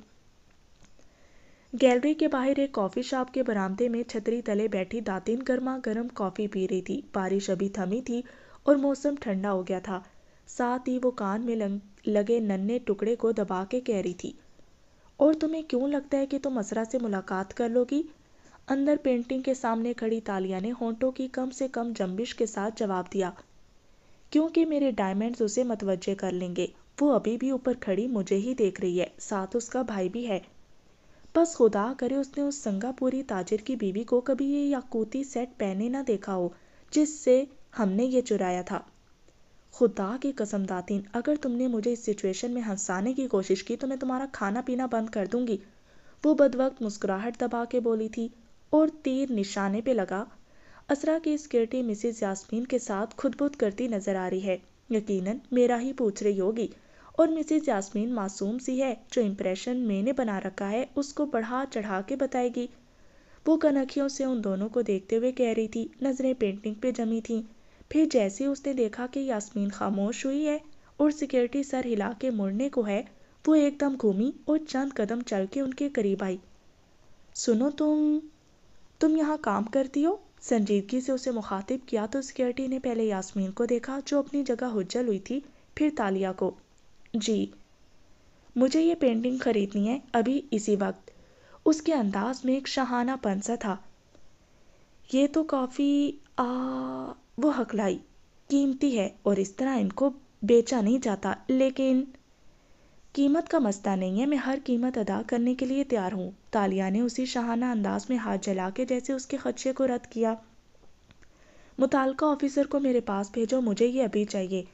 गैलरी के बाहर एक कॉफ़ी शॉप के बरामदे में छतरी तले बैठी दातिन गर्मा गर्म कॉफ़ी पी रही थी बारिश अभी थमी थी और मौसम ठंडा हो गया था साथ ही वो कान में लंग लगे नन्हे टुकड़े को दबा के कह रही थी और तुम्हें क्यों लगता है कि तुम असरा से मुलाकात कर लोगी अंदर पेंटिंग के सामने खड़ी तालिया ने होंठों की कम से कम जम्बिश के साथ जवाब दिया क्योंकि मेरे डायमंड्स उसे मतवजे कर लेंगे वो अभी भी ऊपर खड़ी मुझे ही देख रही है साथ उसका भाई भी है बस खुदा करे उसने उस संगापुरी ताजिर की बीवी को कभी ये याकूती सेट पहने ना देखा हो जिससे हमने ये चुराया था खुदा की कसम दातीन अगर तुमने मुझे इस सिचुएशन में हंसाने की कोशिश की तो मैं तुम्हारा खाना पीना बंद कर दूंगी वो बदवक्त मुस्कुराहट दबा के बोली थी और तीर निशाने पे लगा असरा की सिक्योरिटी मिसिज यास्मीन के साथ खुदबुद करती नजर आ रही है यकीनन मेरा ही पूछ रही होगी और मिसिज यास्मीन मासूम सी है जो इम्प्रेशन मैंने बना रखा है उसको बढ़ा चढ़ा के बताएगी वो कनखियों से उन दोनों को देखते हुए कह रही थी नज़रें पेंटिंग पे जमी थीं फिर जैसे उसने देखा कि यास्मीन खामोश हुई है और सिक्योरिटी सर हिला के मुड़ने को है वो एकदम घूमी और चंद कदम चल के उनके करीब आई सुनो तुम तुम यहाँ काम करती हो संजीदगी से उसे मुखातिब किया तो सिक्योरिटी ने पहले यास्मीन को देखा जो अपनी जगह हुज्जल हुई थी फिर तालिया को जी मुझे ये पेंटिंग खरीदनी है अभी इसी वक्त उसके अंदाज में एक शहाना पंसा था ये तो काफ़ी वो हकलाई कीमती है और इस तरह इनको बेचा नहीं जाता लेकिन कीमत का मसला नहीं है मैं हर कीमत अदा करने के लिए तैयार हूँ तालिया ने उसी शाहाना अंदाज में हाथ जला के जैसे उसके खदशे को रद्द किया मुतल ऑफिसर को मेरे पास भेजो मुझे ये अभी चाहिए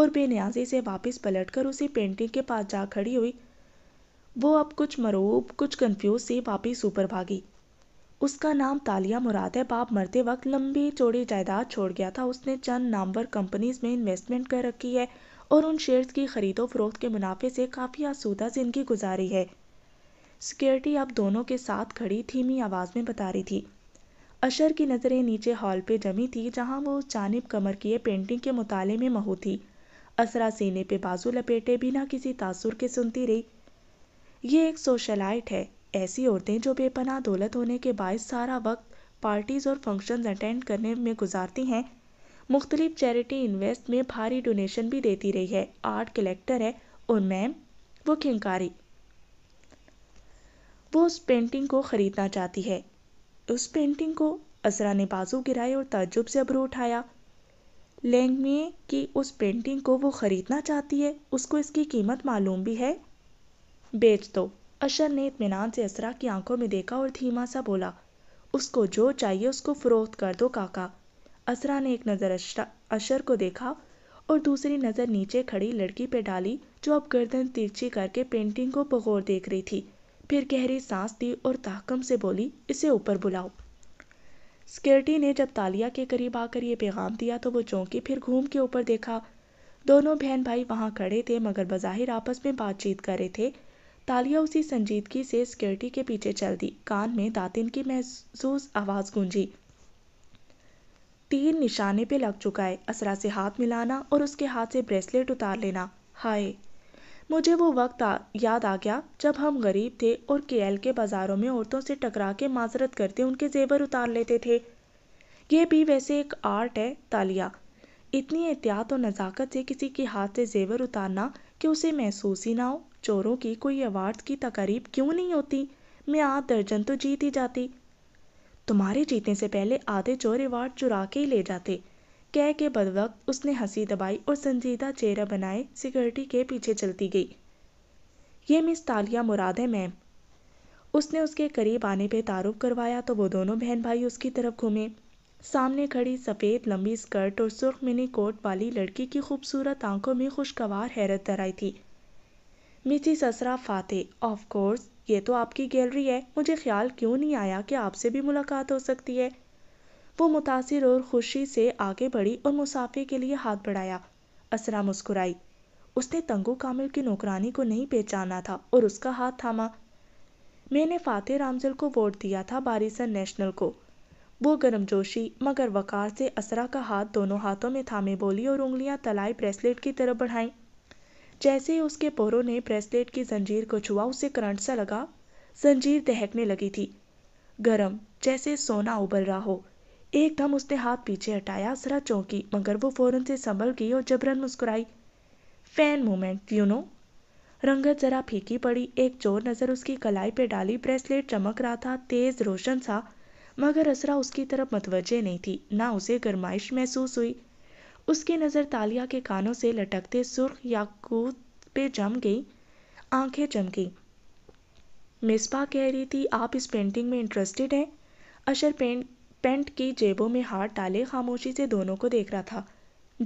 और बेनियाजी से वापस पलट कर उसी पेंटिंग के पास जा खड़ी हुई वो अब कुछ मरूब कुछ कंफ्यूज सी वापिस ऊपर भागी उसका नाम तालिया मुराद है बाप मरते वक्त लंबी चौड़ी जायदाद छोड़ गया था उसने चंद नामवर कंपनीज में इन्वेस्टमेंट कर रखी है और उन शेयर्स की खरीदो फरोख्त के मुनाफे से काफ़ी आसूदा जिंदगी गुजारी है सिक्योरिटी अब दोनों के साथ खड़ी धीमी आवाज़ में बता रही थी अशर की नज़रें नीचे हॉल पे जमी थी जहाँ वो जानब कमर किए पेंटिंग के मुताले में महू थी असरा सीने पे बाजू लपेटे बिना किसी तासुर के सुनती रही ये एक सोशलाइट है ऐसी औरतें जो बेपनाह दौलत होने के बायस सारा वक्त पार्टीज़ और फंक्शंस अटेंड करने में गुजारती हैं मुख्तलिफ चैरिटी इन्वेस्ट में भारी डोनेशन भी देती रही है आर्ट कलेक्टर है और मैम वो खिंकारी वो उस पेंटिंग को ख़रीदना चाहती है उस पेंटिंग को असरा ने बाजू गिराए और ताजुब से अबरू उठाया लेंगमे की उस पेंटिंग को वो ख़रीदना चाहती है उसको इसकी कीमत मालूम भी है बेच दो अशर ने इतमान से असरा की आंखों में देखा और धीमा सा बोला उसको जो चाहिए उसको फ़रोख्त कर दो काका असरा ने एक नज़र अशर को देखा और दूसरी नज़र नीचे खड़ी लड़की पे डाली जो अब गर्दन तिरछी करके पेंटिंग को बगौर देख रही थी फिर गहरी सांस दी और ताकम से बोली इसे ऊपर बुलाओ सिक्योरिटी ने जब तालिया के करीब आकर ये पैगाम दिया तो वो चौंकी फिर घूम के ऊपर देखा दोनों बहन भाई वहाँ खड़े थे मगर बज़ाहिर आपस में बातचीत कर रहे थे तालिया उसी संजीदगी से सिक्योरिटी के पीछे चल दी कान में दातिन की महसूस आवाज़ गूंजी तीर निशाने पे लग चुका है असरा से हाथ मिलाना और उसके हाथ से ब्रेसलेट उतार लेना हाय मुझे वो वक्त आ, याद आ गया जब हम गरीब थे और केएल के बाज़ारों में औरतों से टकरा के माजरत करते उनके जेवर उतार लेते थे ये भी वैसे एक आर्ट है तालिया इतनी एहतियात और नज़ाकत से किसी के हाथ से जेवर उतारना कि उसे महसूस ही ना हो चोरों की कोई अवार्ड की तकारीब क्यों नहीं होती मैं आध दर्जन तो जीत ही जाती तुम्हारे जीतने से पहले आधे चोर अवार्ड चुरा के ही ले जाते कह के बदवक उसने हंसी दबाई और संजीदा चेहरा बनाए सिक्योरिटी के पीछे चलती गई ये मिस तालिया मुराद है मैम उसने उसके करीब आने पे तारुफ करवाया तो वो दोनों बहन भाई उसकी तरफ घूमे सामने खड़ी सफ़ेद लंबी स्कर्ट और सुर्ख मिनी कोट वाली लड़की की खूबसूरत आंखों में खुशगवार हैरत दराई थी Mrs Asra Fateh of course ये तो आपकी गैलरी है मुझे ख्याल क्यों नहीं आया कि आपसे भी मुलाकात हो सकती है वो मुतासर और खुशी से आगे बढ़ी और मुसाफे के लिए हाथ बढ़ाया असरा मुस्कुराई उसने तंगू कामिल की नौकरानी को नहीं पहचाना था और उसका हाथ थामा मैंने फातेह रामजल को वोट दिया था बारिसन नेशनल को वो गर्मजोशी मगर वकार से असरा का हाथ दोनों हाथों में थामे बोली और उंगलियां तलाई ब्रेसलेट की तरफ बढ़ाई जैसे ही उसके पोरों ने ब्रेसलेट की जंजीर को छुआ उसे करंट सा लगा जंजीर दहकने लगी थी गरम जैसे सोना उबल रहा हो एकदम उसने हाथ पीछे हटाया जरा चौंकी मगर वो फौरन से संभल गई और जबरन मुस्कुराई फैन मोमेंट यू नो रंगत जरा फीकी पड़ी एक चोर नज़र उसकी कलाई पे डाली ब्रेसलेट चमक रहा था तेज़ रोशन सा मगर असरा उसकी तरफ मतवजे नहीं थी ना उसे गर्माइश महसूस हुई उसकी नज़र तालिया के कानों से लटकते सुर्ख याकूत पे जम गई आंखें गईं मिसबा कह रही थी आप इस पेंटिंग में इंटरेस्टेड हैं अशर पेंट पेंट की जेबों में हाथ डाले खामोशी से दोनों को देख रहा था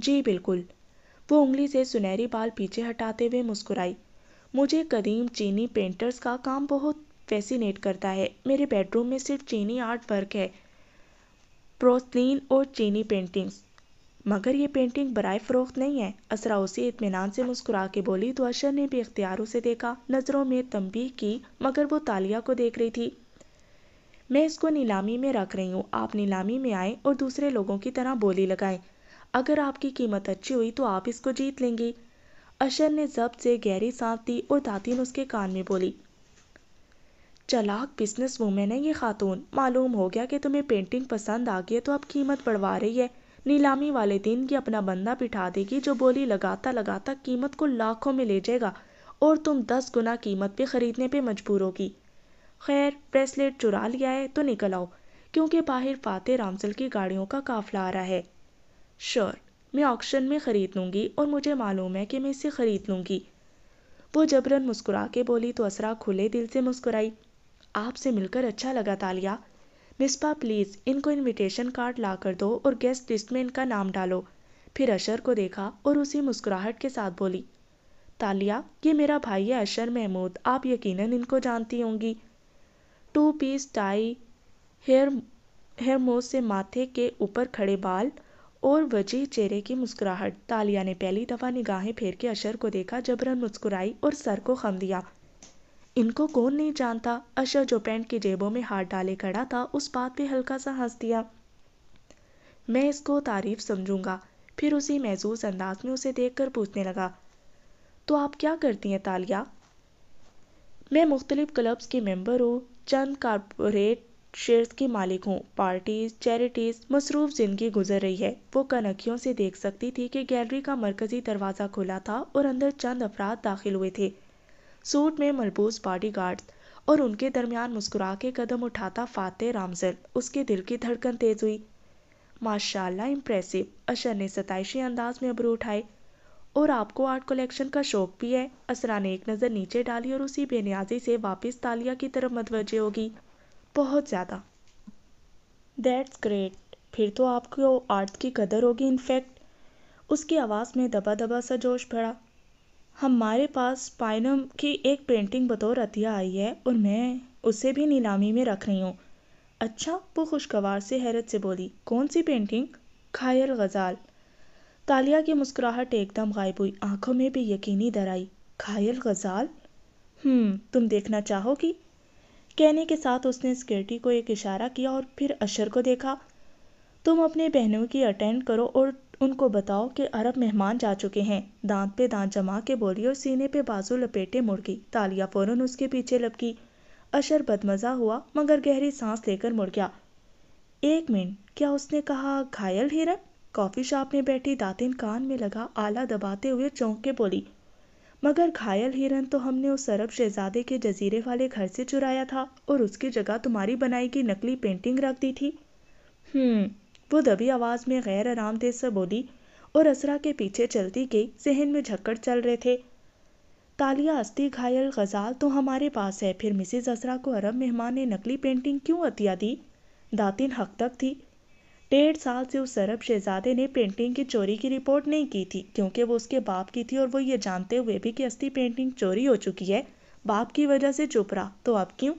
जी बिल्कुल वो उंगली से सुनहरी बाल पीछे हटाते हुए मुस्कुराई मुझे कदीम चीनी पेंटर्स का काम बहुत फैसिनेट करता है मेरे बेडरूम में सिर्फ चीनी आर्ट वर्क है प्रोस्लिन और चीनी पेंटिंग्स मगर ये पेंटिंग बरए फ़रोख्त नहीं है असरा उसी इतमान से मुस्कुरा के बोली तो अशर ने भी इख्तियार उसे देखा नज़रों में तंबी की मगर वो तालिया को देख रही थी मैं इसको नीलामी में रख रही हूँ आप नीलामी में आए और दूसरे लोगों की तरह बोली लगाएं अगर आपकी कीमत अच्छी हुई तो आप इसको जीत लेंगी अशर ने जब्त से गहरी सांस दी और दातिन उसके कान में बोली चलाक बिजनेस वूमेन है ये खातून मालूम हो गया कि तुम्हें पेंटिंग पसंद आ गई है तो अब कीमत बढ़वा रही है नीलामी वाले दिन की अपना बंदा बिठा देगी जो बोली लगाता लगाता कीमत को लाखों में ले जाएगा और तुम दस गुना कीमत पे ख़रीदने पे मजबूर होगी खैर ब्रेसलेट चुरा लिया है तो निकल आओ क्योंकि बाहर फाते रामसल की गाड़ियों का काफिला आ रहा है श्योर मैं ऑक्शन में ख़रीद लूँगी और मुझे मालूम है कि मैं इसे ख़रीद लूँगी वो जबरन मुस्कुरा के बोली तो असरा खुले दिल से मुस्कुराई आपसे मिलकर अच्छा लगा तालिया मिसबा प्लीज़ इनको इनविटेशन कार्ड लाकर दो और गेस्ट लिस्ट में इनका नाम डालो फिर अशर को देखा और उसी मुस्कुराहट के साथ बोली तालिया ये मेरा भाई है अशर महमूद आप यकीनन इनको जानती होंगी two piece tie hair hair मोज से माथे के ऊपर खड़े बाल और वजह चेहरे की मुस्कुराहट तालिया ने पहली दफ़ा निगाहें फेर के अशर को देखा जबरन मुस्कुराई और सर को खम दिया इनको कौन नहीं जानता अशर जो पैंट की जेबों में हाथ डाले खड़ा था उस बात पे हल्का सा हंस दिया मैं इसको तारीफ समझूंगा फिर उसी महसूस अंदाज में उसे देखकर पूछने लगा तो आप क्या करती हैं तालिया मैं मुख्तलिफ क्लब्स की मेंबर हूँ चंद कारपोरेट शेयर्स की मालिक हूँ पार्टीज चैरिटीज मसरूफ जिंदगी गुजर रही है वो कनखियों से देख सकती थी कि गैलरी का मरकजी दरवाज़ा खुला था और अंदर चंद अफराद दाखिल हुए थे सूट में मलबूस बॉडीगार्ड्स और उनके दरमियान मुस्कुरा के कदम उठाता फाते रामजन उसके दिल की धड़कन तेज हुई माशाल्लाह इम्प्रेसिव अशर ने सताइशी अंदाज में अबरू उठाए और आपको आर्ट कलेक्शन का शौक भी है असरा ने एक नज़र नीचे डाली और उसी बेनियाजी से वापस तालिया की तरफ मतवजे होगी बहुत ज़्यादा दैट्स ग्रेट फिर तो आपको आर्ट की कदर होगी इनफैक्ट उसकी आवाज़ में दबा दबा सा जोश भरा हमारे पास पायनम की एक पेंटिंग बतौर अतिया आई है और मैं उसे भी नीलामी में रख रही हूँ अच्छा वो खुशगवार से हैरत से बोली कौन सी पेंटिंग खायल गज़ाल तालिया की मुस्कुराहट एकदम गायब हुई आंखों में भी यकीनी दर आई खायल गज़ाल हम्म तुम देखना चाहोगी कहने के साथ उसने सिक्योरिटी को एक इशारा किया और फिर अशर को देखा तुम अपने बहनों की अटेंड करो और उनको बताओ कि अरब मेहमान जा चुके हैं दांत पे दांत जमा के बोली और सीने पे बाजू लपेटे गई तालिया फौरन उसके पीछे लपकी अशर बदमजा हुआ मगर गहरी सांस लेकर मुड़ गया एक मिनट क्या उसने कहा घायल हिरन कॉफ़ी शॉप में बैठी दातिन कान में लगा आला दबाते हुए चौंक के बोली मगर घायल हिरन तो हमने उस अरब शहजादे के जजीरे वाले घर से चुराया था और उसकी जगह तुम्हारी बनाई की नकली पेंटिंग रख दी थी हम्म वो दबी आवाज़ में गैर आरामदेह से बोली और असरा के पीछे चलती गई जहन में झक्कड़ चल रहे थे तालिया अस्थि घायल गजाल तो हमारे पास है फिर मिसिज असरा को अरब मेहमान ने नकली पेंटिंग क्यों अतिया दी दातिन हक तक थी डेढ़ साल से उस अरब शहजादे ने पेंटिंग की चोरी की रिपोर्ट नहीं की थी क्योंकि वो उसके बाप की थी और वो ये जानते हुए भी कि अस्थि पेंटिंग चोरी हो चुकी है बाप की वजह से चुप रहा तो अब क्यों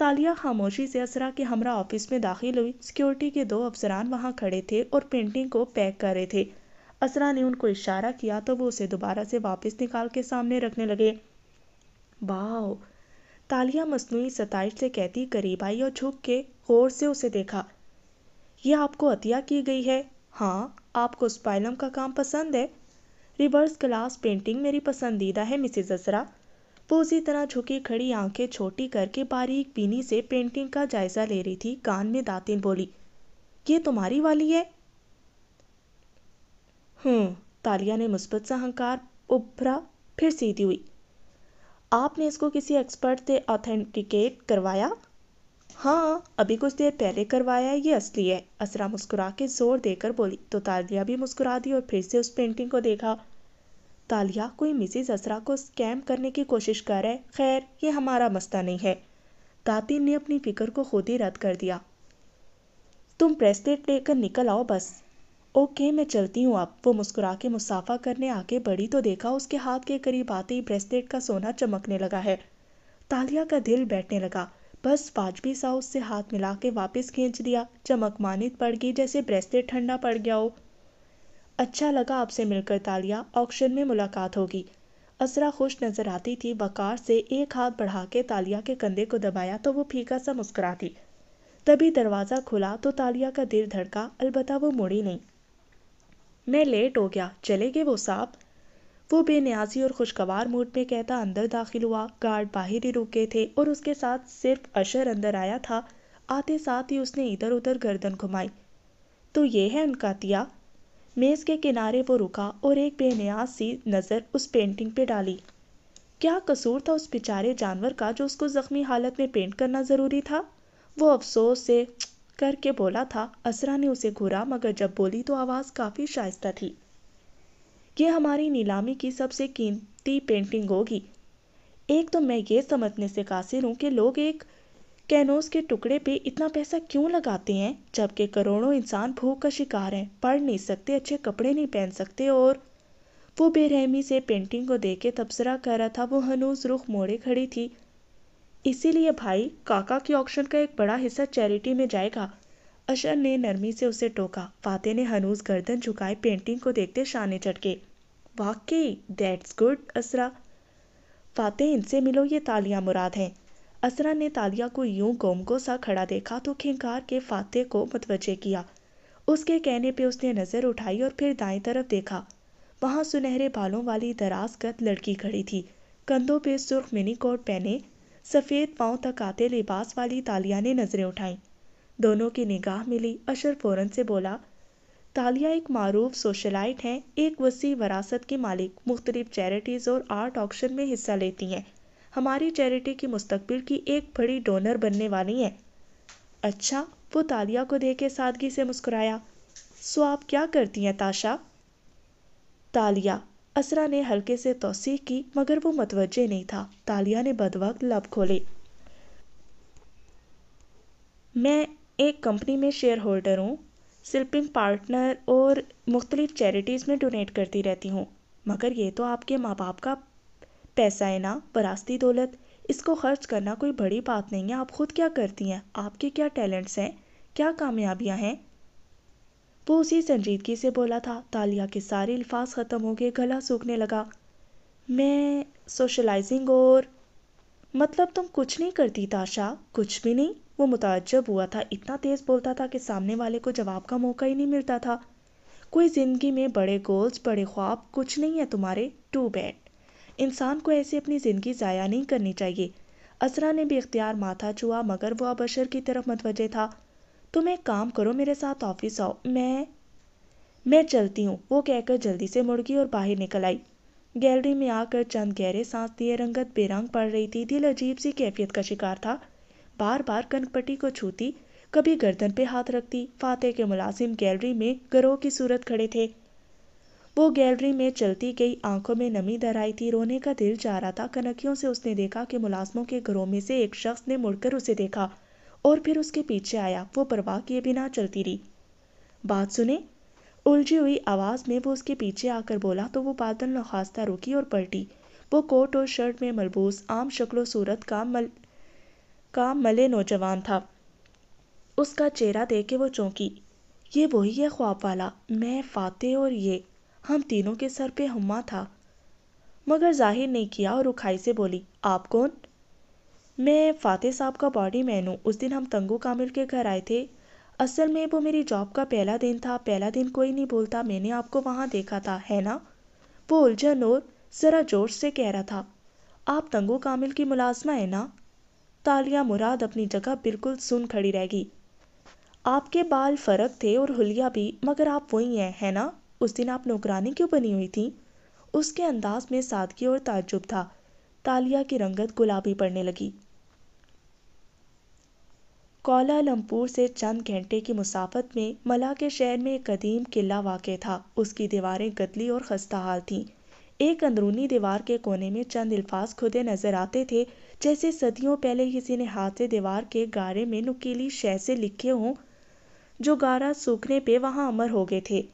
तालिया खामोशी से असरा के हमरा ऑफिस में दाखिल हुई सिक्योरिटी के दो अफसरान वहां खड़े थे और पेंटिंग को पैक कर रहे थे असरा ने उनको इशारा किया तो वो उसे दोबारा से वापस निकाल के सामने रखने लगे वाह तालिया मसनू सतश से कहती करीब आई और झुक के गौर से उसे देखा यह आपको अतिया की गई है हाँ आपको स्पाइलम का काम पसंद है रिवर्स क्लास पेंटिंग मेरी पसंदीदा है मिसिज असरा वो उसी तरह झुकी खड़ी आंखें छोटी करके बारीक बीनी से पेंटिंग का जायजा ले रही थी कान में दातें बोली ये तुम्हारी वाली है हम्म तालिया ने मुस्बत सा हंकार उभरा फिर सीधी हुई आपने इसको किसी एक्सपर्ट से ऑथेंटिकेट करवाया हाँ अभी कुछ देर पहले करवाया ये असली है असरा मुस्कुरा के जोर देकर बोली तो तालिया भी मुस्कुरा दी और फिर से उस पेंटिंग को देखा तालिया कोई मिसिज असरा को स्कैम करने की कोशिश कर है खैर ये हमारा मसला नहीं है तातिब ने अपनी फिक्र को खुद ही रद्द कर दिया तुम ब्रेसलेट लेकर निकल आओ बस ओके मैं चलती हूँ अब वो मुस्कुरा के मुसाफा करने आगे बढ़ी तो देखा उसके हाथ के करीब आते ही ब्रेसलेट का सोना चमकने लगा है तालिया का दिल बैठने लगा बस वाजपी सा उससे हाथ मिला के वापस खींच दिया चमक मानित पड़ गई जैसे ब्रेसलेट ठंडा पड़ गया हो अच्छा लगा आपसे मिलकर तालिया ऑक्शन में मुलाकात होगी असरा खुश नजर आती थी वकार से एक हाथ बढ़ा के तालिया के कंधे को दबाया तो वो फीका सा मुस्कुराती तभी दरवाज़ा खुला तो तालिया का दिल धड़का अलबत्ता वो मुड़ी नहीं मैं लेट हो गया चले गए वो साहब वो बेनियाजी और खुशगवार मूड में कहता अंदर दाखिल हुआ गार्ड बाहर ही रुके थे और उसके साथ सिर्फ अशर अंदर आया था आते साथ ही उसने इधर उधर गर्दन घुमाई तो ये है उनका तिया मेज के किनारे वो रुका और एक बेनियाज सी नज़र उस पेंटिंग पे डाली क्या कसूर था उस बेचारे जानवर का जो उसको ज़ख्मी हालत में पेंट करना ज़रूरी था वो अफसोस से करके बोला था असरा ने उसे घूरा मगर जब बोली तो आवाज़ काफ़ी शाइस्ता थी ये हमारी नीलामी की सबसे कीमती पेंटिंग होगी एक तो मैं ये समझने से कासिर हूँ कि लोग एक कैनोस के टुकड़े पे इतना पैसा क्यों लगाते हैं जबकि करोड़ों इंसान भूख का शिकार हैं पढ़ नहीं सकते अच्छे कपड़े नहीं पहन सकते और वो बेरहमी से पेंटिंग को देख के तबसरा कर रहा था वो हनूज रुख मोड़े खड़ी थी इसीलिए भाई काका के ऑक्शन का एक बड़ा हिस्सा चैरिटी में जाएगा अशर ने नरमी से उसे टोका फाते ने हनूज गर्दन झुकाए पेंटिंग को देखते शाने चटके वाकई दैट्स गुड असरा फाते इनसे मिलो ये तालियां मुराद हैं असरा ने तालिया को यूं गोमगो सा खड़ा देखा तो खिंकार के फाते को मतवजे किया उसके कहने पे उसने नज़र उठाई और फिर दाएं तरफ देखा वहाँ सुनहरे बालों वाली दराज कद लड़की खड़ी थी कंधों पे सुर्ख मिनी कोट पहने सफ़ेद पाँव तक आते लिबास वाली तालिया ने नज़रें उठाई दोनों की निगाह मिली अशर फ़ौरन से बोला तालिया एक मरूफ सोशलाइट हैं एक वसी वरासत की मालिक मुख्तलिफ चैरिटीज़ और आर्ट ऑक्शन में हिस्सा लेती हैं हमारी चैरिटी की मुस्तकबिल की एक बड़ी डोनर बनने वाली हैं अच्छा वो तालिया को देखे के सादगी से मुस्कुराया सो आप क्या करती हैं ताशा तालिया असरा ने हल्के से तोसी की मगर वो मतवजे नहीं था तालिया ने बदवक्त लब खोले मैं एक कंपनी में शेयर होल्डर हूँ सिल्पिंग पार्टनर और मुख्तलिफ चैरिटीज़ में डोनेट करती रहती हूँ मगर ये तो आपके माँ बाप का पैसा है ना बरासती दौलत इसको खर्च करना कोई बड़ी बात नहीं है आप खुद क्या करती हैं आपके क्या टैलेंट्स हैं क्या कामयाबियां हैं वो उसी संजीदगी से बोला था तालिया के सारे अल्फाज ख़त्म हो गए गला सूखने लगा मैं सोशलाइजिंग और मतलब तुम कुछ नहीं करती ताशा कुछ भी नहीं वो मुतजब हुआ था इतना तेज़ बोलता था कि सामने वाले को जवाब का मौका ही नहीं मिलता था कोई ज़िंदगी में बड़े गोल्स बड़े ख्वाब कुछ नहीं है तुम्हारे टू बैड इंसान को ऐसे अपनी ज़िंदगी ज़ाया नहीं करनी चाहिए असरा ने भी इख्तियार माथा छुआ मगर वह अबशर की तरफ मतवजह था तुम एक काम करो मेरे साथ ऑफिस आओ मैं मैं चलती हूँ वो कहकर जल्दी से गई और बाहर निकल आई गैलरी में आकर चंद गहरे सांस दिए रंगत बेरंग पड़ रही थी दिल अजीब सी कैफियत का शिकार था बार बार कनपट्टी को छूती कभी गर्दन पे हाथ रखती फातेह के मुलाजिम गैलरी में गरोह की सूरत खड़े थे वो गैलरी में चलती गई आंखों में नमी दर आई थी रोने का दिल चाह रहा था कनकियों से उसने देखा कि मुलाजमों के घरों में से एक शख्स ने मुड़कर उसे देखा और फिर उसके पीछे आया वो परवाह किए बिना चलती रही बात सुने उलझी हुई आवाज़ में वो उसके पीछे आकर बोला तो वो बादल नखास्ता रुकी और पलटी वो कोट और शर्ट में मलबूस आम शक्लो सूरत का मल का मले नौजवान था उसका चेहरा देख के वो चौंकी ये वही है ख्वाब वाला मैं फाते और ये हम तीनों के सर पे हुम्मा था मगर जाहिर नहीं किया और रुखाई से बोली आप कौन मैं फ़ाते साहब का बॉडी मैन हूँ उस दिन हम तंगू कामिल के घर आए थे असल में वो मेरी जॉब का पहला दिन था पहला दिन कोई नहीं बोलता मैंने आपको वहाँ देखा था है ना वो उलझन और ज़रा जोश से कह रहा था आप तंगू कामिल की मुलाजमा है ना तालिया मुराद अपनी जगह बिल्कुल सुन खड़ी रहेगी आपके बाल फ़र्क थे और हुलिया भी मगर आप वही हैं है ना उस दिन आप नौकरानी क्यों बनी हुई थी उसके अंदाज में सादगी और ताजुब था तालिया की रंगत गुलाबी पड़ने लगी लमपुर से चंद घंटे की मुसाफत में मला के शहर में एक कदीम किला वाक़ था उसकी दीवारें गदली और खस्ता हाल थीं एक अंदरूनी दीवार के कोने में चंद अल्फाज खुदे नज़र आते थे जैसे सदियों पहले किसी ने हाथ से दीवार के गारे में नुकीली शह से लिखे हों जो गारा सूखने पे वहाँ अमर हो गए थे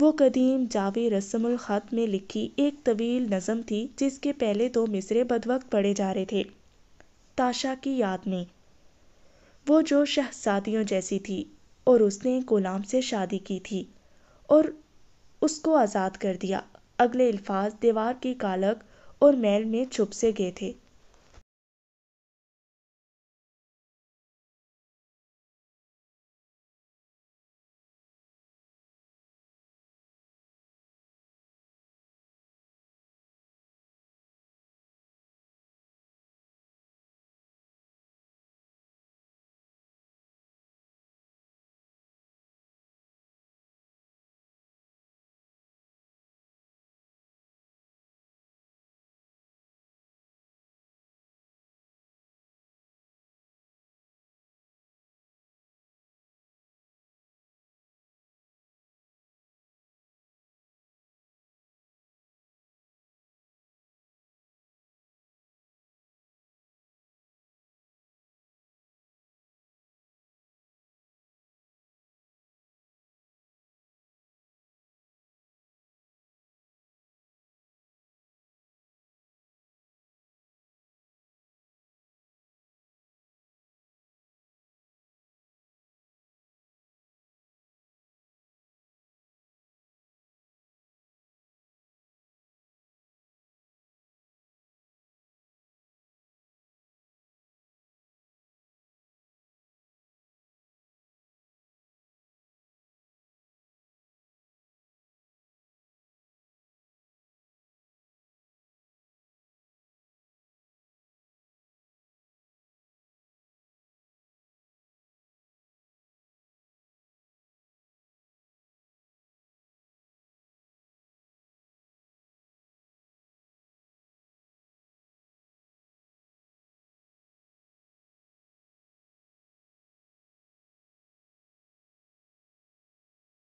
वो कदीम जावे रस्म ख़त में लिखी एक तवील नज़म थी जिसके पहले दो मिसरे बदवक्त पढ़े जा रहे थे ताशा की याद में वो जो शहजादियों जैसी थी और उसने गुलाम से शादी की थी और उसको आज़ाद कर दिया अगले अल्फाज दीवार की कालक और मैल में छुप से गए थे